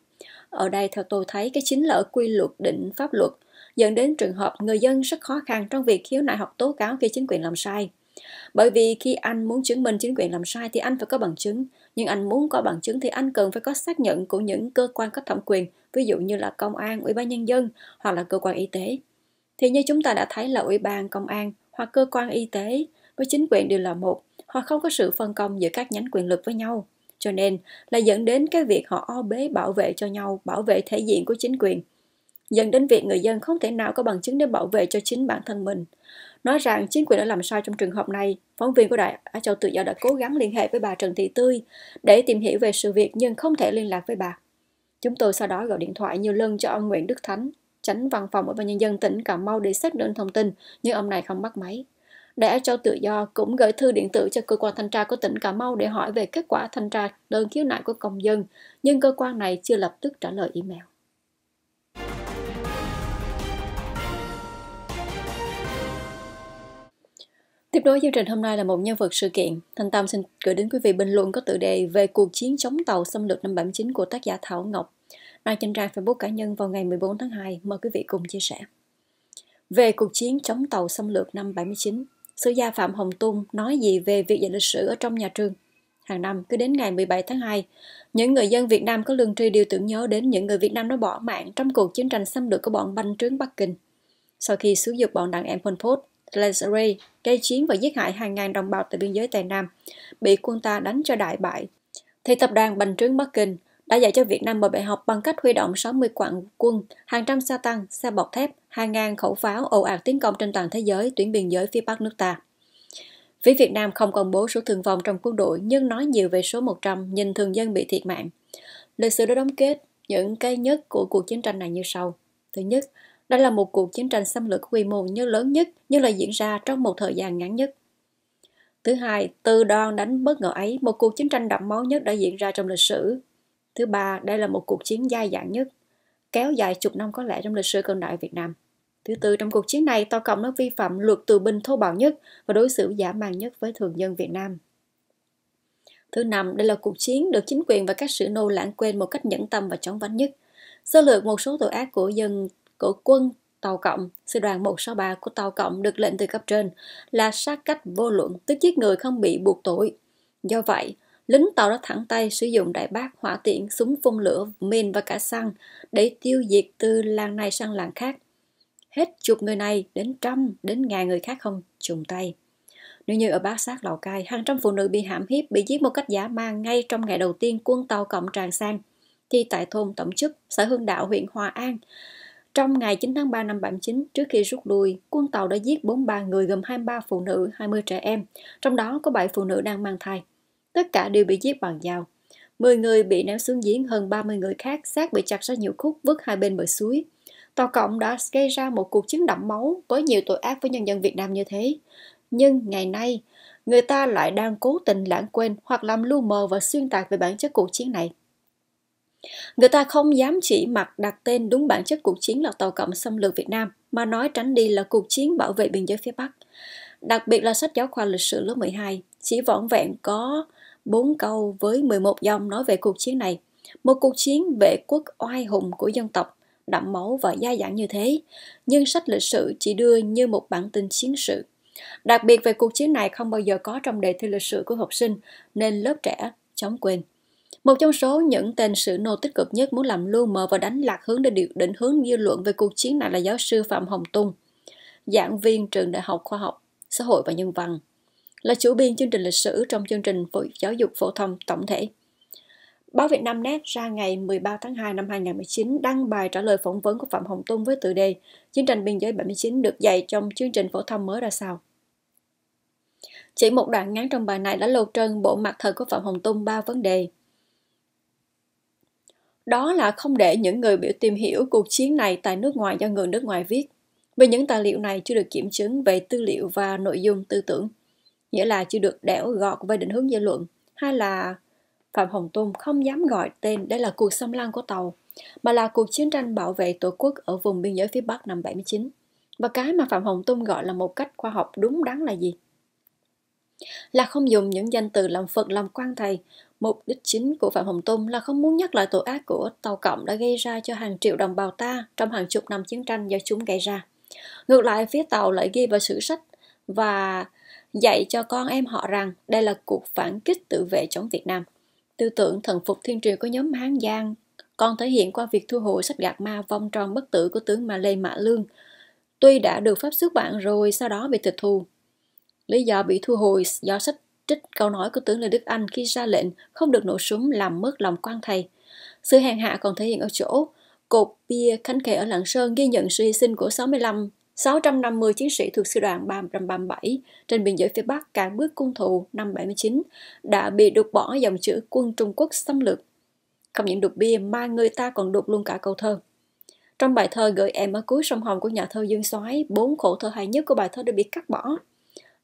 Ở đây theo tôi thấy cái chính là ở quy luật định pháp luật, dẫn đến trường hợp người dân rất khó khăn trong việc khiếu nại hoặc tố cáo khi chính quyền làm sai. Bởi vì khi anh muốn chứng minh chính quyền làm sai thì anh phải có bằng chứng, nhưng anh muốn có bằng chứng thì anh cần phải có xác nhận của những cơ quan có thẩm quyền, ví dụ như là công an, ủy ban nhân dân hoặc là cơ quan y tế. Thì như chúng ta đã thấy là ủy ban, công an hoặc cơ quan y tế với chính quyền đều là một, hoặc không có sự phân công giữa các nhánh quyền lực với nhau cho nên là dẫn đến cái việc họ o bế bảo vệ cho nhau, bảo vệ thể diện của chính quyền. Dẫn đến việc người dân không thể nào có bằng chứng để bảo vệ cho chính bản thân mình. Nói rằng chính quyền đã làm sai trong trường hợp này, phóng viên của Đại Á Châu Tự Do đã cố gắng liên hệ với bà Trần Thị Tươi để tìm hiểu về sự việc nhưng không thể liên lạc với bà. Chúng tôi sau đó gọi điện thoại nhiều lần cho ông Nguyễn Đức Thánh, tránh văn phòng ở ban Nhân dân tỉnh Cà Mau để xác định thông tin, nhưng ông này không bắt máy đã cho tự do cũng gửi thư điện tử cho cơ quan thanh tra của tỉnh Cà Mau để hỏi về kết quả thanh tra đơn khiếu nại của công dân, nhưng cơ quan này chưa lập tức trả lời email. Tiếp nối chương trình hôm nay là một nhân vật sự kiện. Thanh Tâm xin gửi đến quý vị bình luận có tựa đề về cuộc chiến chống tàu xâm lược năm 79 của tác giả Thảo Ngọc. Đăng trên trang Facebook cá nhân vào ngày 14 tháng 2. Mời quý vị cùng chia sẻ. Về cuộc chiến chống tàu xâm lược năm 79, Sư gia Phạm Hồng Tung nói gì về việc dạy lịch sử ở trong nhà trường? Hàng năm, cứ đến ngày 17 tháng 2, những người dân Việt Nam có lương tri đều tưởng nhớ đến những người Việt Nam đã bỏ mạng trong cuộc chiến tranh xâm lược của bọn banh trướng Bắc Kinh. Sau khi xúi dục bọn đàn em Pol Pot, Tlesere gây chiến và giết hại hàng ngàn đồng bào tại biên giới Tây Nam, bị quân ta đánh cho đại bại, thì tập đoàn bành trướng Bắc Kinh đã dạy cho Việt Nam một bài học bằng cách huy động 60 quặng quân, hàng trăm xe tăng, xe bọc thép, hàng ngàn khẩu pháo ồ ạt tiến công trên toàn thế giới tuyến biên giới phía Bắc nước ta. Phía Việt Nam không công bố số thương vong trong quân đội nhưng nói nhiều về số 100 nhìn thường dân bị thiệt mạng. Lịch sử đã đóng kết những cái nhất của cuộc chiến tranh này như sau. Thứ nhất, đây là một cuộc chiến tranh xâm lược quy mô như lớn nhất nhưng lại diễn ra trong một thời gian ngắn nhất. Thứ hai, từ đòn đánh bất ngờ ấy, một cuộc chiến tranh đẫm máu nhất đã diễn ra trong lịch sử Thứ ba, đây là một cuộc chiến dai dẳng nhất, kéo dài chục năm có lẽ trong lịch sử cận đại Việt Nam. Thứ tư, trong cuộc chiến này, Tàu Cộng đã vi phạm luật tù binh thô bạo nhất và đối xử giả man nhất với thường dân Việt Nam. Thứ năm, đây là cuộc chiến được chính quyền và các sử nô lãng quên một cách nhẫn tâm và chóng vánh nhất. Sơ lược một số tội ác của dân của quân Tàu Cộng, sư đoàn 163 của Tàu Cộng được lệnh từ cấp trên là sát cách vô luận, tức giết người không bị buộc tội. Do vậy, lính tàu đã thẳng tay sử dụng đại bác hỏa tiễn súng phun lửa mìn và cả xăng để tiêu diệt từ làng này sang làng khác hết chục người này đến trăm đến ngàn người khác không trùng tay nếu như ở bát sát lào cai hàng trăm phụ nữ bị hãm hiếp bị giết một cách dã man ngay trong ngày đầu tiên quân tàu cộng tràn sang thì tại thôn Tổng Chức, xã Hương Đạo, huyện Hòa An. Trong ngày 9 tháng 3 năm 79, trước khi rút lui, quân tàu đã giết 43 người gồm 23 phụ nữ, 20 trẻ em, trong đó có 7 phụ nữ đang mang thai tất cả đều bị giết bằng dao. 10 người bị ném xuống giếng, hơn 30 người khác xác bị chặt ra nhiều khúc vứt hai bên bờ suối. Tòa Cộng đã gây ra một cuộc chiến đẫm máu với nhiều tội ác với nhân dân Việt Nam như thế. Nhưng ngày nay, người ta lại đang cố tình lãng quên hoặc làm lu mờ và xuyên tạc về bản chất cuộc chiến này. Người ta không dám chỉ mặt đặt tên đúng bản chất cuộc chiến là tàu cộng xâm lược Việt Nam, mà nói tránh đi là cuộc chiến bảo vệ biên giới phía Bắc. Đặc biệt là sách giáo khoa lịch sử lớp 12, chỉ vỏn vẹn có 4 câu với 11 dòng nói về cuộc chiến này. Một cuộc chiến vệ quốc oai hùng của dân tộc, đậm máu và đa dạng như thế, nhưng sách lịch sử chỉ đưa như một bản tin chiến sự. Đặc biệt về cuộc chiến này không bao giờ có trong đề thi lịch sử của học sinh, nên lớp trẻ chóng quên. Một trong số những tên sử nô tích cực nhất muốn làm lu mờ và đánh lạc hướng để điều định hướng dư luận về cuộc chiến này là giáo sư Phạm Hồng Tung, giảng viên trường Đại học Khoa học, Xã hội và Nhân văn là chủ biên chương trình lịch sử trong chương trình Giáo dục phổ thông tổng thể. Báo Việt Nam Net ra ngày 13 tháng 2 năm 2019 đăng bài trả lời phỏng vấn của Phạm Hồng Tung với tựa đề Chiến tranh biên giới 79 được dạy trong chương trình phổ thông mới ra sao. Chỉ một đoạn ngắn trong bài này đã lột trơn bộ mặt thật của Phạm Hồng Tung ba vấn đề. Đó là không để những người biểu tìm hiểu cuộc chiến này tại nước ngoài do người nước ngoài viết, vì những tài liệu này chưa được kiểm chứng về tư liệu và nội dung tư tưởng nghĩa là chưa được đẻo gọt về định hướng dư luận hay là Phạm Hồng Tôn không dám gọi tên đây là cuộc xâm lăng của Tàu, mà là cuộc chiến tranh bảo vệ Tổ quốc ở vùng biên giới phía Bắc năm 79. Và cái mà Phạm Hồng Tôn gọi là một cách khoa học đúng đắn là gì? Là không dùng những danh từ làm Phật làm quan thầy. Mục đích chính của Phạm Hồng Tôn là không muốn nhắc lại tội ác của Tàu Cộng đã gây ra cho hàng triệu đồng bào ta trong hàng chục năm chiến tranh do chúng gây ra. Ngược lại, phía Tàu lại ghi vào sử sách và dạy cho con em họ rằng đây là cuộc phản kích tự vệ chống Việt Nam. Tư tưởng thần phục thiên triều của nhóm Hán Giang còn thể hiện qua việc thu hồi sách gạt ma vong tròn bất tử của tướng Mà Lê Mạ Lương. Tuy đã được Pháp xuất bản rồi, sau đó bị tịch thu. Lý do bị thu hồi do sách trích câu nói của tướng Lê Đức Anh khi ra lệnh không được nổ súng làm mất lòng quan thầy. Sự hèn hạ còn thể hiện ở chỗ cột bia khánh kệ ở Lạng Sơn ghi nhận sự hy sinh của 65 650 chiến sĩ thuộc sư đoàn 337 trên biên giới phía Bắc cản bước quân thù năm 79 đã bị đục bỏ dòng chữ quân Trung Quốc xâm lược. Không những đục bia mà người ta còn đục luôn cả câu thơ. Trong bài thơ gửi em ở cuối sông Hồng của nhà thơ Dương Soái, bốn khổ thơ hay nhất của bài thơ đã bị cắt bỏ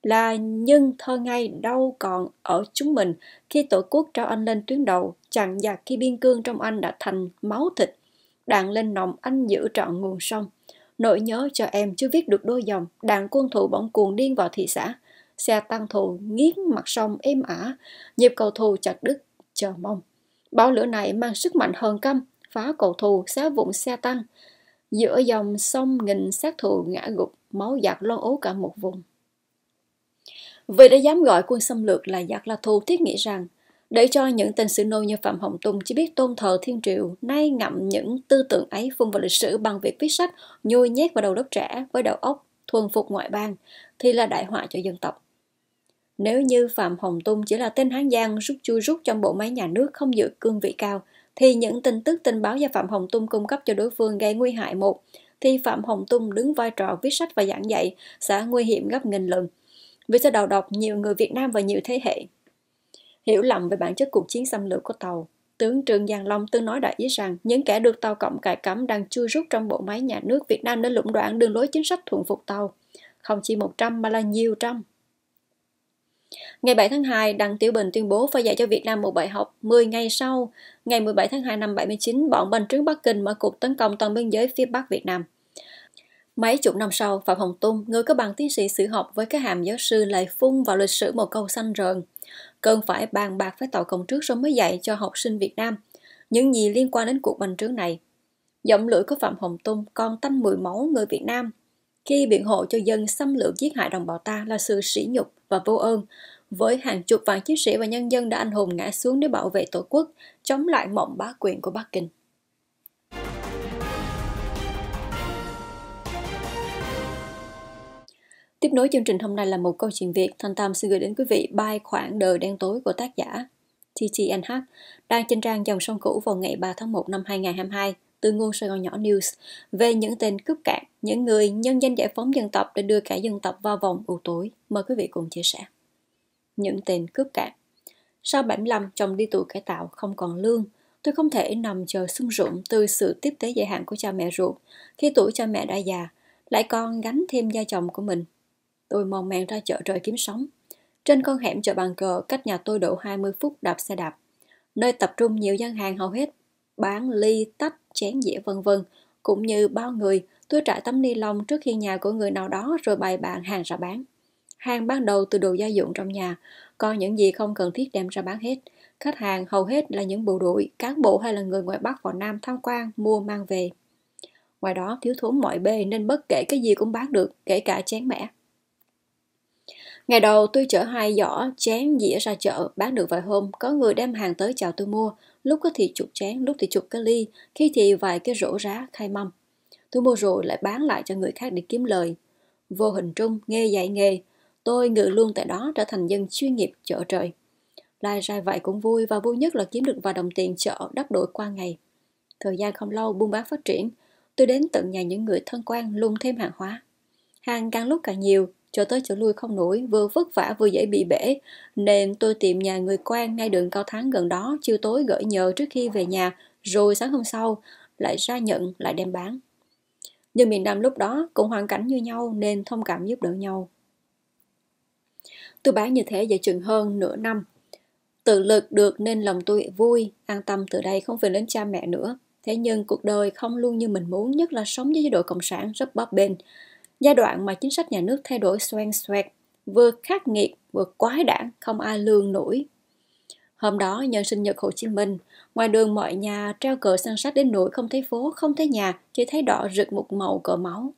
là nhưng thơ ngay đâu còn ở chúng mình khi tổ quốc trao anh lên tuyến đầu, chẳng giặc khi biên cương trong anh đã thành máu thịt, đạn lên nòng anh giữ trọn nguồn sông. Nỗi nhớ cho em chưa viết được đôi dòng, đàn quân thủ bỗng cuồng điên vào thị xã. Xe tăng thù nghiến mặt sông êm ả, nhịp cầu thù chặt đứt, chờ mong. Bão lửa này mang sức mạnh hơn căm, phá cầu thù, xá vụn xe tăng. Giữa dòng sông nghìn sát thù ngã gục, máu giặc loan ố cả một vùng. Vì đã dám gọi quân xâm lược là giặc là thù thiết nghĩ rằng để cho những tên sử nô như Phạm Hồng tung chỉ biết tôn thờ thiên triều, nay ngậm những tư tưởng ấy phun vào lịch sử bằng việc viết sách nhồi nhét vào đầu lớp trẻ với đầu óc thuần phục ngoại bang, thì là đại họa cho dân tộc. Nếu như Phạm Hồng Tung chỉ là tên hán giang rút chui rút trong bộ máy nhà nước không giữ cương vị cao, thì những tin tức tình báo do Phạm Hồng Tung cung cấp cho đối phương gây nguy hại một, thì Phạm Hồng Tung đứng vai trò viết sách và giảng dạy sẽ nguy hiểm gấp nghìn lần. Vì sẽ đầu độc nhiều người Việt Nam và nhiều thế hệ. Hiểu lầm về bản chất cuộc chiến xâm lược của Tàu, tướng Trương Giang Long tương nói đại ý rằng những kẻ được Tàu Cộng cài cắm đang chui rút trong bộ máy nhà nước Việt Nam nên lũng đoạn đường lối chính sách thuận phục Tàu. Không chỉ 100 mà là nhiều trăm. Ngày 7 tháng 2, Đặng Tiểu Bình tuyên bố phải dạy cho Việt Nam một bài học. 10 ngày sau, ngày 17 tháng 2 năm 79, bọn bành trướng Bắc Kinh mở cuộc tấn công toàn biên giới phía Bắc Việt Nam. Mấy chục năm sau, Phạm Hồng Tung, người có bằng tiến sĩ sử học với cái hàm giáo sư lại phun vào lịch sử một câu xanh rờn cần phải bàn bạc với Tàu công trước rồi mới dạy cho học sinh Việt Nam những gì liên quan đến cuộc bành trướng này. Giọng lưỡi của Phạm Hồng Tung còn tanh mùi máu người Việt Nam khi biện hộ cho dân xâm lược giết hại đồng bào ta là sự sỉ nhục và vô ơn với hàng chục vạn chiến sĩ và nhân dân đã anh hùng ngã xuống để bảo vệ tổ quốc chống lại mộng bá quyền của Bắc Kinh. Tiếp nối chương trình hôm nay là một câu chuyện Việt, Thanh Tâm xin gửi đến quý vị bài khoảng đời đen tối của tác giả TTNH đang trên trang dòng sông cũ vào ngày 3 tháng 1 năm 2022 từ nguồn Sài Gòn Nhỏ News về những tên cướp cạn, những người nhân danh giải phóng dân tộc để đưa cả dân tộc vào vòng u tối. Mời quý vị cùng chia sẻ. Những tên cướp cạn Sau 75 chồng đi tù cải tạo không còn lương, tôi không thể nằm chờ xung rụng từ sự tiếp tế dài hạn của cha mẹ ruột khi tuổi cha mẹ đã già, lại còn gánh thêm gia chồng của mình Tôi mong men ra chợ trời kiếm sống. Trên con hẻm chợ bàn cờ cách nhà tôi độ 20 phút đạp xe đạp. Nơi tập trung nhiều gian hàng hầu hết bán ly, tách, chén dĩa vân vân cũng như bao người tôi trải tấm ni lông trước khi nhà của người nào đó rồi bày bàn hàng ra bán. Hàng ban đầu từ đồ gia dụng trong nhà, còn những gì không cần thiết đem ra bán hết. Khách hàng hầu hết là những bộ đội, cán bộ hay là người ngoài Bắc vào Nam tham quan, mua mang về. Ngoài đó thiếu thốn mọi bề nên bất kể cái gì cũng bán được, kể cả chén mẻ. Ngày đầu tôi chở hai giỏ, chén, dĩa ra chợ, bán được vài hôm, có người đem hàng tới chào tôi mua, lúc có thì chụp chén, lúc thì chụp cái ly, khi thì vài cái rổ rá, khai mâm. Tôi mua rồi lại bán lại cho người khác để kiếm lời. Vô hình trung, nghe dạy nghề, tôi ngự luôn tại đó trở thành dân chuyên nghiệp chợ trời. Lai ra vậy cũng vui và vui nhất là kiếm được vài đồng tiền chợ đắp đổi qua ngày. Thời gian không lâu buôn bán phát triển, tôi đến tận nhà những người thân quen luôn thêm hàng hóa. Hàng càng lúc càng nhiều, chỗ tới chỗ lui không nổi, vừa vất vả vừa dễ bị bể, nên tôi tìm nhà người quen ngay đường cao thắng gần đó chiều tối gửi nhờ trước khi về nhà, rồi sáng hôm sau lại ra nhận lại đem bán. Nhưng miền Nam lúc đó cũng hoàn cảnh như nhau nên thông cảm giúp đỡ nhau. Tôi bán như thế giờ chừng hơn nửa năm. Tự lực được nên lòng tôi vui, an tâm từ đây không phiền đến cha mẹ nữa. Thế nhưng cuộc đời không luôn như mình muốn, nhất là sống với chế độ cộng sản rất bóp bênh. Giai đoạn mà chính sách nhà nước thay đổi xoen xoẹt, vừa khắc nghiệt vừa quái đản không ai lương nổi. Hôm đó, nhân sinh nhật Hồ Chí Minh, ngoài đường mọi nhà treo cờ sang sát đến nỗi không thấy phố, không thấy nhà, chỉ thấy đỏ rực một màu cờ máu.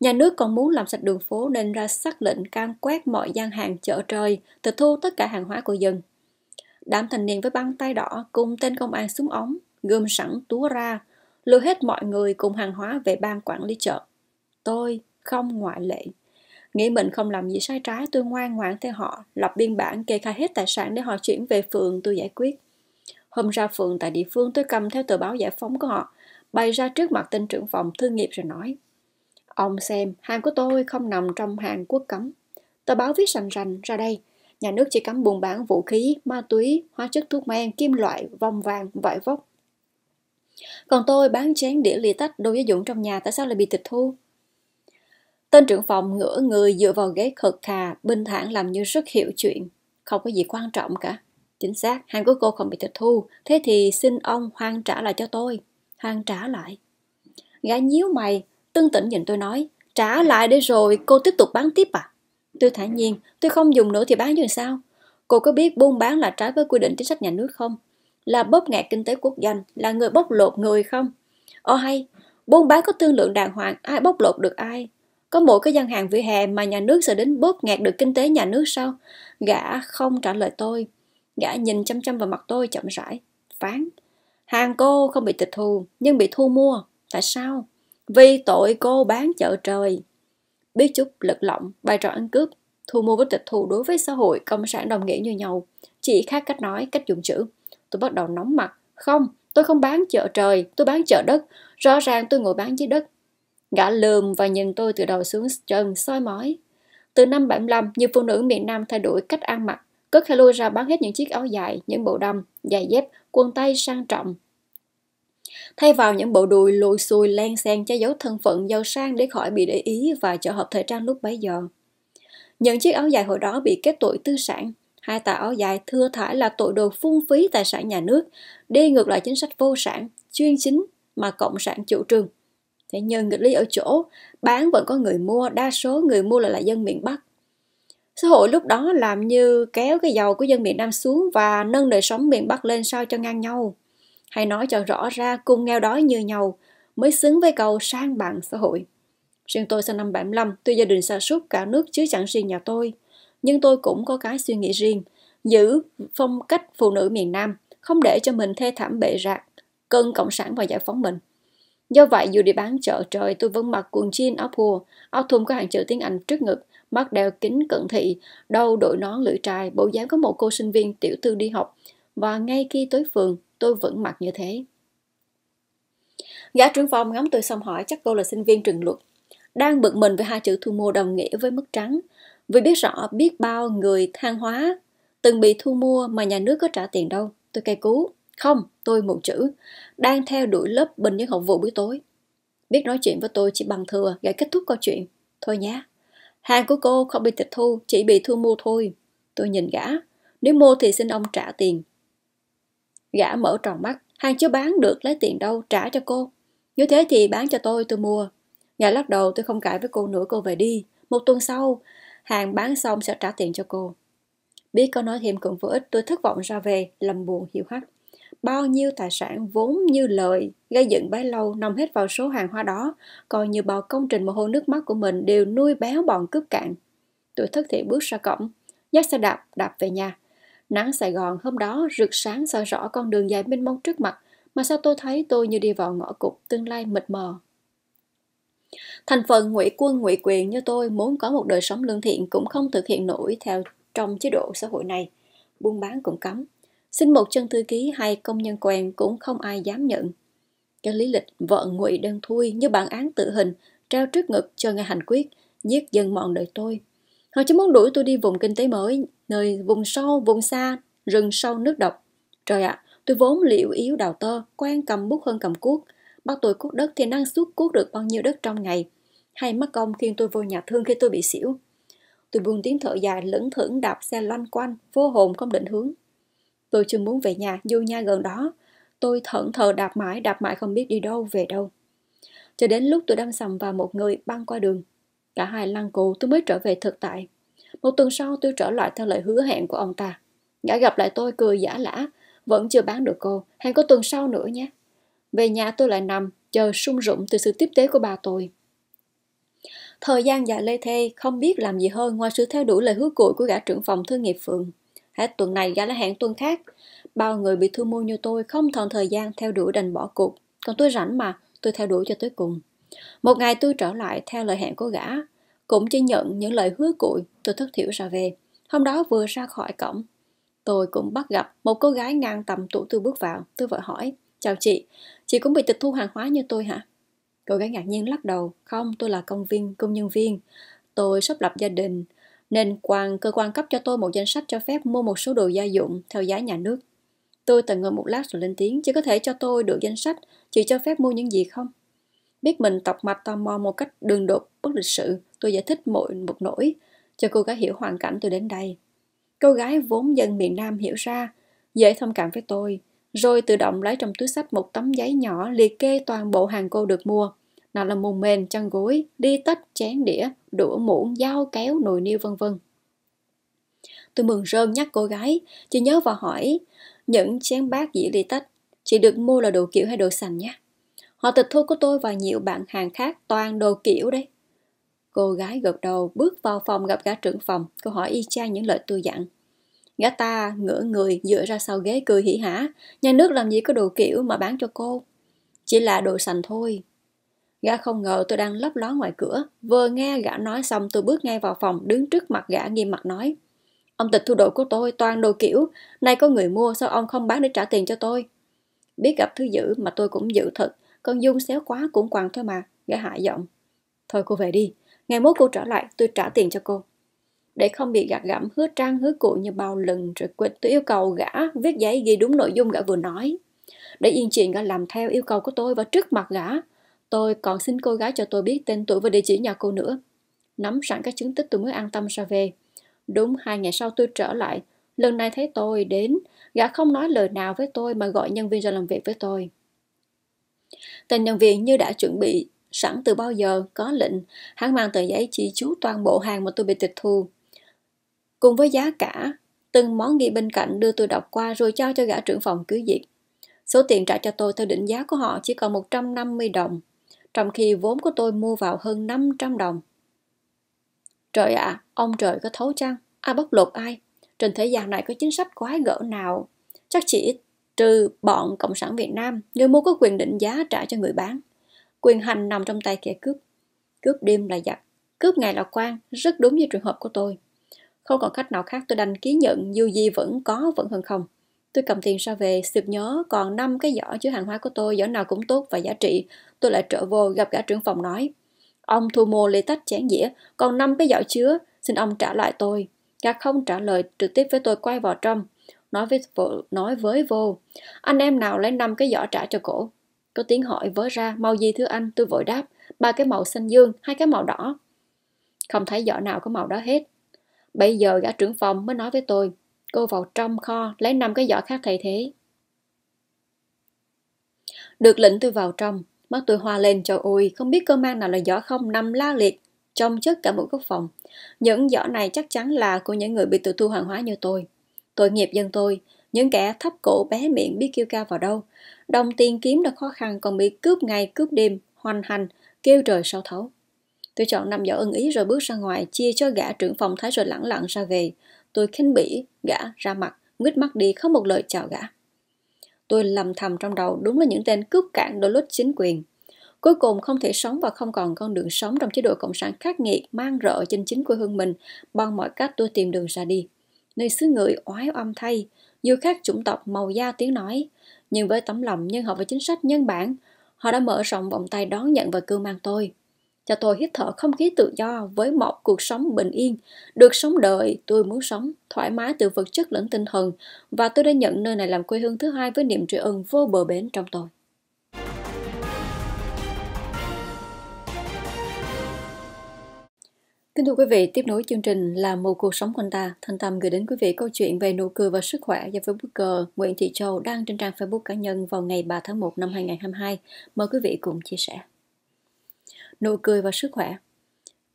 Nhà nước còn muốn làm sạch đường phố nên ra sắc lệnh can quét mọi gian hàng chợ trời, tịch thu tất cả hàng hóa của dân. Đám thanh niên với băng tay đỏ cùng tên công an súng ống, gươm sẵn túa ra, lôi hết mọi người cùng hàng hóa về ban quản lý chợ. Tôi, không ngoại lệ. Nghĩ mình không làm gì sai trái, tôi ngoan ngoãn theo họ, lập biên bản kê khai hết tài sản để họ chuyển về phường tôi giải quyết. Hôm ra phường tại địa phương tôi cầm theo tờ báo giải phóng của họ, bày ra trước mặt tên trưởng phòng thương nghiệp rồi nói. Ông xem, hàng của tôi không nằm trong hàng quốc cấm. Tờ báo viết sành rành ra đây, nhà nước chỉ cấm buôn bán vũ khí, ma túy, hóa chất thuốc men, kim loại, vòng vàng, vải vóc. Còn tôi bán chén đĩa lì tách đồ gia dụng trong nhà tại sao lại bị tịch thu? Tên trưởng phòng ngửa người dựa vào ghế khực khà, bình thản làm như rất hiểu chuyện. Không có gì quan trọng cả. Chính xác, hàng của cô không bị tịch thu. Thế thì xin ông hoang trả lại cho tôi. Hoang trả lại. Gái nhíu mày, tương tỉnh nhìn tôi nói. Trả lại để rồi cô tiếp tục bán tiếp à? Tôi thản nhiên, tôi không dùng nữa thì bán như sao? Cô có biết buôn bán là trái với quy định chính sách nhà nước không? Là bóp nghẹt kinh tế quốc doanh, là người bóc lột người không? Ồ hay, buôn bán có thương lượng đàng hoàng, ai bóc lột được ai? Có mỗi cái gian hàng vỉa hè mà nhà nước sẽ đến bóp nghẹt được kinh tế nhà nước sao? Gã không trả lời tôi. Gã nhìn chăm chăm vào mặt tôi chậm rãi, phán. Hàng cô không bị tịch thu, nhưng bị thu mua. Tại sao? Vì tội cô bán chợ trời. Biết chút lật lọng, vai trò ăn cướp, thu mua với tịch thu đối với xã hội công sản đồng nghĩa như nhau. Chỉ khác cách nói, cách dùng chữ. Tôi bắt đầu nóng mặt. Không, tôi không bán chợ trời, tôi bán chợ đất. Rõ ràng tôi ngồi bán dưới đất. Gã lườm và nhìn tôi từ đầu xuống chân soi mói. Từ năm 75, nhiều phụ nữ miền Nam thay đổi cách ăn mặc, cất hello ra bán hết những chiếc áo dài, những bộ đầm, giày dép, quần tây sang trọng. Thay vào những bộ đùi lùi xùi len sen che giấu thân phận giàu sang để khỏi bị để ý và trở hợp thời trang lúc bấy giờ. Những chiếc áo dài hồi đó bị kết tội tư sản, hai tà áo dài thưa thải là tội đồ phung phí tài sản nhà nước, đi ngược lại chính sách vô sản, chuyên chính mà cộng sản chủ trương thế nhưng nghịch lý ở chỗ bán vẫn có người mua đa số người mua là, là dân miền bắc xã hội lúc đó làm như kéo cái dầu của dân miền nam xuống và nâng đời sống miền bắc lên sao cho ngang nhau hay nói cho rõ ra cùng nghèo đói như nhau mới xứng với câu sang bằng xã hội. Riêng tôi sinh năm 75, tuy gia đình xa sút cả nước chứ chẳng riêng nhà tôi, nhưng tôi cũng có cái suy nghĩ riêng, giữ phong cách phụ nữ miền Nam, không để cho mình thê thảm bệ rạc, cân cộng sản và giải phóng mình. Do vậy, dù đi bán chợ trời, tôi vẫn mặc quần jean áo pua, áo thun có hàng chữ tiếng Anh trước ngực, mắt đeo kính cận thị, đầu đội nón lưỡi trai, bộ dáng có một cô sinh viên tiểu thư đi học. Và ngay khi tới phường, tôi vẫn mặc như thế. Gã trưởng phòng ngắm tôi xong hỏi chắc cô là sinh viên trường luật. Đang bực mình với hai chữ thu mua đồng nghĩa với mức trắng. Vì biết rõ biết bao người than hóa, từng bị thu mua mà nhà nước có trả tiền đâu. Tôi cay cú Không, tôi một chữ, đang theo đuổi lớp bình những học vụ buổi tối. Biết nói chuyện với tôi chỉ bằng thừa, gãy kết thúc câu chuyện. Thôi nhé hàng của cô không bị tịch thu, chỉ bị thu mua thôi. Tôi nhìn gã, nếu mua thì xin ông trả tiền. Gã mở tròn mắt, hàng chưa bán được lấy tiền đâu, trả cho cô. Như thế thì bán cho tôi, tôi mua. Gã lắc đầu, tôi không cãi với cô nữa, cô về đi. Một tuần sau, hàng bán xong sẽ trả tiền cho cô. Biết có nói thêm cũng vô ích, tôi thất vọng ra về, lầm buồn, hiểu hắt bao nhiêu tài sản vốn như lợi gây dựng bấy lâu nằm hết vào số hàng hóa đó, coi như bao công trình mồ hôi nước mắt của mình đều nuôi béo bọn cướp cạn. Tôi thất thiện bước ra cổng, dắt xe đạp đạp về nhà. Nắng Sài Gòn hôm đó rực sáng soi rõ con đường dài mênh mông trước mặt, mà sao tôi thấy tôi như đi vào ngõ cụt tương lai mịt mờ. Thành phần ngụy quân ngụy quyền như tôi muốn có một đời sống lương thiện cũng không thực hiện nổi theo trong chế độ xã hội này. Buôn bán cũng cấm, xin một chân thư ký hay công nhân quen cũng không ai dám nhận. Cái lý lịch vợ ngụy đơn thui như bản án tử hình, trao trước ngực cho nghe hành quyết, giết dân mọn đời tôi. Họ chỉ muốn đuổi tôi đi vùng kinh tế mới, nơi vùng sâu, vùng xa, rừng sâu nước độc. Trời ạ, à, tôi vốn liệu yếu đào tơ, quen cầm bút hơn cầm cuốc. Bắt tôi cuốc đất thì năng suất cuốc được bao nhiêu đất trong ngày. Hay mất công khiêng tôi vô nhà thương khi tôi bị xỉu. Tôi buông tiếng thở dài lững thững đạp xe loanh quanh, vô hồn không định hướng. Tôi chưa muốn về nhà dù nhà gần đó. Tôi thẫn thờ đạp mãi, đạp mãi không biết đi đâu, về đâu. Cho đến lúc tôi đâm sầm vào một người băng qua đường. Cả hai lăn cù tôi mới trở về thực tại. Một tuần sau tôi trở lại theo lời hứa hẹn của ông ta. Gã gặp lại tôi cười giả lả, vẫn chưa bán được cô, hẹn có tuần sau nữa nhé. Về nhà tôi lại nằm, chờ sung rụng từ sự tiếp tế của bà tôi. Thời gian dài lê thê, không biết làm gì hơn ngoài sự theo đuổi lời hứa cụi của gã trưởng phòng thương nghiệp phường hết tuần này gã là hẹn tuần khác. Bao người bị thu mua như tôi không còn thời gian theo đuổi đành bỏ cuộc, còn tôi rảnh mà, tôi theo đuổi cho tới cùng. Một ngày tôi trở lại theo lời hẹn của gã, cũng chỉ nhận những lời hứa cụi, tôi thất thiểu ra về. Hôm đó vừa ra khỏi cổng, tôi cũng bắt gặp một cô gái ngang tầm tuổi tôi bước vào, tôi vội hỏi, chào chị, chị cũng bị tịch thu hàng hóa như tôi hả? Cô gái ngạc nhiên lắc đầu, không, tôi là công viên, công nhân viên. Tôi sắp lập gia đình, nên quan cơ quan cấp cho tôi một danh sách cho phép mua một số đồ gia dụng theo giá nhà nước. Tôi tần ngồi một lát rồi lên tiếng, chỉ có thể cho tôi được danh sách, chỉ cho phép mua những gì không? Biết mình tọc mạch tò mò một cách đường đột bất lịch sự, tôi giải thích mọi một nỗi, cho cô gái hiểu hoàn cảnh tôi đến đây. Cô gái vốn dân miền Nam hiểu ra, dễ thông cảm với tôi, rồi tự động lấy trong túi sách một tấm giấy nhỏ liệt kê toàn bộ hàng cô được mua – nào là mùng mền, chăn gối, đi tách, chén đĩa, đũa muỗng, dao kéo, nồi niêu vân vân. Tôi mừng rơn nhắc cô gái, chị nhớ và hỏi, những chén bát dĩa đi tách, chị được mua là đồ kiểu hay đồ sành nhé. Họ tịch thu của tôi và nhiều bạn hàng khác toàn đồ kiểu đấy. Cô gái gật đầu bước vào phòng gặp gã trưởng phòng, cô hỏi y chang những lời tôi dặn. Gã ta ngửa người dựa ra sau ghế cười hỉ hả, nhà nước làm gì có đồ kiểu mà bán cho cô. Chỉ là đồ sành thôi, Gã không ngờ tôi đang lấp ló ngoài cửa. Vừa nghe gã nói xong tôi bước ngay vào phòng đứng trước mặt gã nghiêm mặt nói. Ông tịch thu đồ của tôi toàn đồ kiểu. Nay có người mua sao ông không bán để trả tiền cho tôi? Biết gặp thứ dữ mà tôi cũng dự thật. Con Dung xéo quá cũng quằn thôi mà. Gã hại giọng. Thôi cô về đi. Ngày mốt cô trở lại tôi trả tiền cho cô. Để không bị gạt gẫm hứa trang hứa cụ như bao lần rồi quỵt tôi yêu cầu gã viết giấy ghi đúng nội dung gã vừa nói. Để yên chuyện gã làm theo yêu cầu của tôi và trước mặt gã Tôi còn xin cô gái cho tôi biết tên tuổi và địa chỉ nhà cô nữa. Nắm sẵn các chứng tích tôi mới an tâm ra về. Đúng hai ngày sau tôi trở lại. Lần này thấy tôi đến, gã không nói lời nào với tôi mà gọi nhân viên ra làm việc với tôi. Tên nhân viên như đã chuẩn bị sẵn từ bao giờ, có lệnh, hắn mang tờ giấy chỉ chú toàn bộ hàng mà tôi bị tịch thu. Cùng với giá cả, từng món ghi bên cạnh đưa tôi đọc qua rồi trao cho gã trưởng phòng cứ việc Số tiền trả cho tôi theo định giá của họ chỉ còn 150 đồng trong khi vốn của tôi mua vào hơn 500 đồng. Trời ạ, à, ông trời có thấu chăng? Ai à, bóc lột ai? Trên thế gian này có chính sách quái gỡ nào? Chắc chỉ trừ bọn Cộng sản Việt Nam, người mua có quyền định giá trả cho người bán. Quyền hành nằm trong tay kẻ cướp. Cướp đêm là giặc, cướp ngày là quan, rất đúng như trường hợp của tôi. Không còn cách nào khác tôi đành ký nhận dù gì vẫn có vẫn hơn không. Tôi cầm tiền ra về, sực nhớ còn 5 cái giỏ chứa hàng hóa của tôi, giỏ nào cũng tốt và giá trị. Tôi lại trở vô gặp cả trưởng phòng nói. Ông thu mua lê tách chén dĩa, còn 5 cái giỏ chứa, xin ông trả lại tôi. Gã không trả lời, trực tiếp với tôi quay vào trong. Nói với nói với vô, anh em nào lấy 5 cái giỏ trả cho cổ. Có tiếng hỏi vớ ra, màu gì thưa anh? Tôi vội đáp, ba cái màu xanh dương, hai cái màu đỏ. Không thấy giỏ nào có màu đó hết. Bây giờ gã trưởng phòng mới nói với tôi, Cô vào trong kho lấy năm cái giỏ khác thay thế. Được lệnh tôi vào trong, mắt tôi hoa lên cho ôi, không biết cơ mang nào là giỏ không nằm la liệt trong chất cả một góc phòng. Những giỏ này chắc chắn là của những người bị tịch thu hàng hóa như tôi. Tội nghiệp dân tôi, những kẻ thấp cổ bé miệng biết kêu ca vào đâu. Đồng tiền kiếm đã khó khăn còn bị cướp ngày cướp đêm, hoành hành, kêu trời sao thấu. Tôi chọn năm giỏ ưng ý rồi bước ra ngoài, chia cho gã trưởng phòng thái rồi lẳng lặng ra về. Tôi khinh bỉ, gã ra mặt, nguyết mắt đi không một lời chào gã. Tôi lầm thầm trong đầu đúng là những tên cướp cản đôi lốt chính quyền. Cuối cùng không thể sống và không còn con đường sống trong chế độ cộng sản khắc nghiệt mang rợ trên chính quê hương mình. Bằng mọi cách tôi tìm đường ra đi. Nơi xứ người oái oăm thay, du khác chủng tộc màu da tiếng nói. Nhưng với tấm lòng nhân hậu và chính sách nhân bản, họ đã mở rộng vòng tay đón nhận và cưu mang tôi cho tôi hít thở không khí tự do với một cuộc sống bình yên. Được sống đời, tôi muốn sống, thoải mái từ vật chất lẫn tinh thần và tôi đã nhận nơi này làm quê hương thứ hai với niềm tri ân vô bờ bến trong tôi. Kính thưa quý vị, tiếp nối chương trình là một cuộc sống quanh ta. Thanh Tâm gửi đến quý vị câu chuyện về nụ cười và sức khỏe do Facebooker Nguyễn Thị Châu đăng trên trang Facebook cá nhân vào ngày 3 tháng 1 năm 2022. Mời quý vị cùng chia sẻ nụ cười và sức khỏe.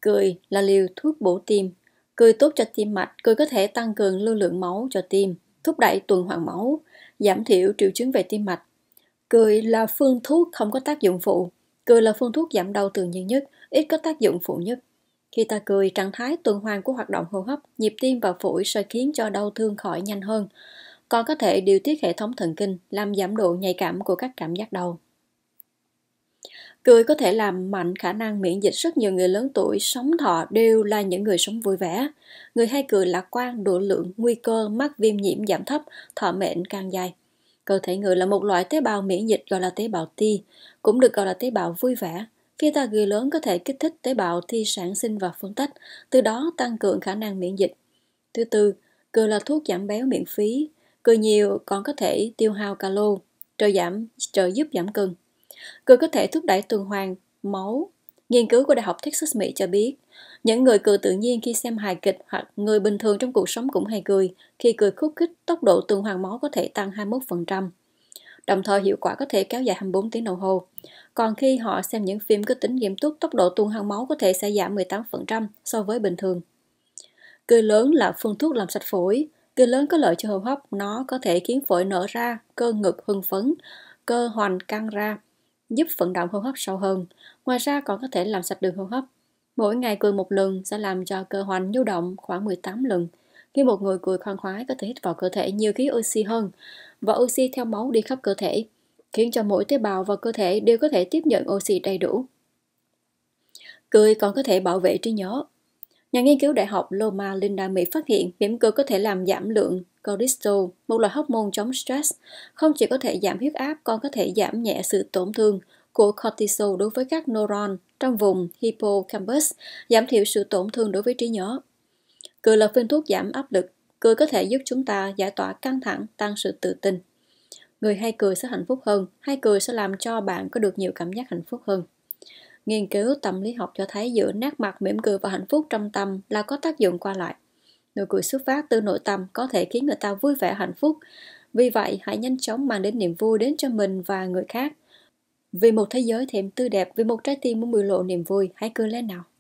Cười là liều thuốc bổ tim. Cười tốt cho tim mạch, cười có thể tăng cường lưu lượng máu cho tim, thúc đẩy tuần hoàn máu, giảm thiểu triệu chứng về tim mạch. Cười là phương thuốc không có tác dụng phụ. Cười là phương thuốc giảm đau tự nhiên nhất, ít có tác dụng phụ nhất. Khi ta cười, trạng thái tuần hoàn của hoạt động hô hấp, nhịp tim và phổi sẽ khiến cho đau thương khỏi nhanh hơn. Còn có thể điều tiết hệ thống thần kinh, làm giảm độ nhạy cảm của các cảm giác đau. Cười có thể làm mạnh khả năng miễn dịch rất nhiều người lớn tuổi sống thọ đều là những người sống vui vẻ. Người hay cười lạc quan độ lượng nguy cơ mắc viêm nhiễm giảm thấp, thọ mệnh càng dài. Cơ thể người là một loại tế bào miễn dịch gọi là tế bào T, cũng được gọi là tế bào vui vẻ. Khi ta người lớn có thể kích thích tế bào T sản sinh và phân tách, từ đó tăng cường khả năng miễn dịch. Thứ tư, cười là thuốc giảm béo miễn phí. Cười nhiều còn có thể tiêu hao calo, trợ giảm, trợ giúp giảm cân. Cười có thể thúc đẩy tuần hoàn máu. Nghiên cứu của Đại học Texas Mỹ cho biết, những người cười tự nhiên khi xem hài kịch hoặc người bình thường trong cuộc sống cũng hay cười, khi cười khúc khích, tốc độ tuần hoàn máu có thể tăng 21%. Đồng thời hiệu quả có thể kéo dài 24 tiếng đồng hồ. Còn khi họ xem những phim có tính nghiêm túc, tốc độ tuần hoàn máu có thể sẽ giảm 18% so với bình thường. Cười lớn là phương thuốc làm sạch phổi. Cười lớn có lợi cho hô hấp, nó có thể khiến phổi nở ra, cơ ngực hưng phấn, cơ hoành căng ra, giúp vận động hô hấp sâu hơn. Ngoài ra còn có thể làm sạch đường hô hấp. Mỗi ngày cười một lần sẽ làm cho cơ hoành nhu động khoảng 18 lần. Khi một người cười khoan khoái có thể hít vào cơ thể nhiều khí oxy hơn và oxy theo máu đi khắp cơ thể, khiến cho mỗi tế bào và cơ thể đều có thể tiếp nhận oxy đầy đủ. Cười còn có thể bảo vệ trí nhớ. Nhà nghiên cứu đại học Loma Linda Mỹ phát hiện mỉm cười có thể làm giảm lượng cortisol, một loại hormone chống stress, không chỉ có thể giảm huyết áp còn có thể giảm nhẹ sự tổn thương của cortisol đối với các neuron trong vùng hippocampus, giảm thiểu sự tổn thương đối với trí nhớ. Cười là phương thuốc giảm áp lực, cười có thể giúp chúng ta giải tỏa căng thẳng, tăng sự tự tin. Người hay cười sẽ hạnh phúc hơn, hay cười sẽ làm cho bạn có được nhiều cảm giác hạnh phúc hơn. Nghiên cứu tâm lý học cho thấy giữa nét mặt mỉm cười và hạnh phúc trong tâm là có tác dụng qua lại nụ cười xuất phát từ nội tâm có thể khiến người ta vui vẻ hạnh phúc vì vậy hãy nhanh chóng mang đến niềm vui đến cho mình và người khác vì một thế giới thêm tươi đẹp vì một trái tim muốn biểu lộ niềm vui hãy cười lên nào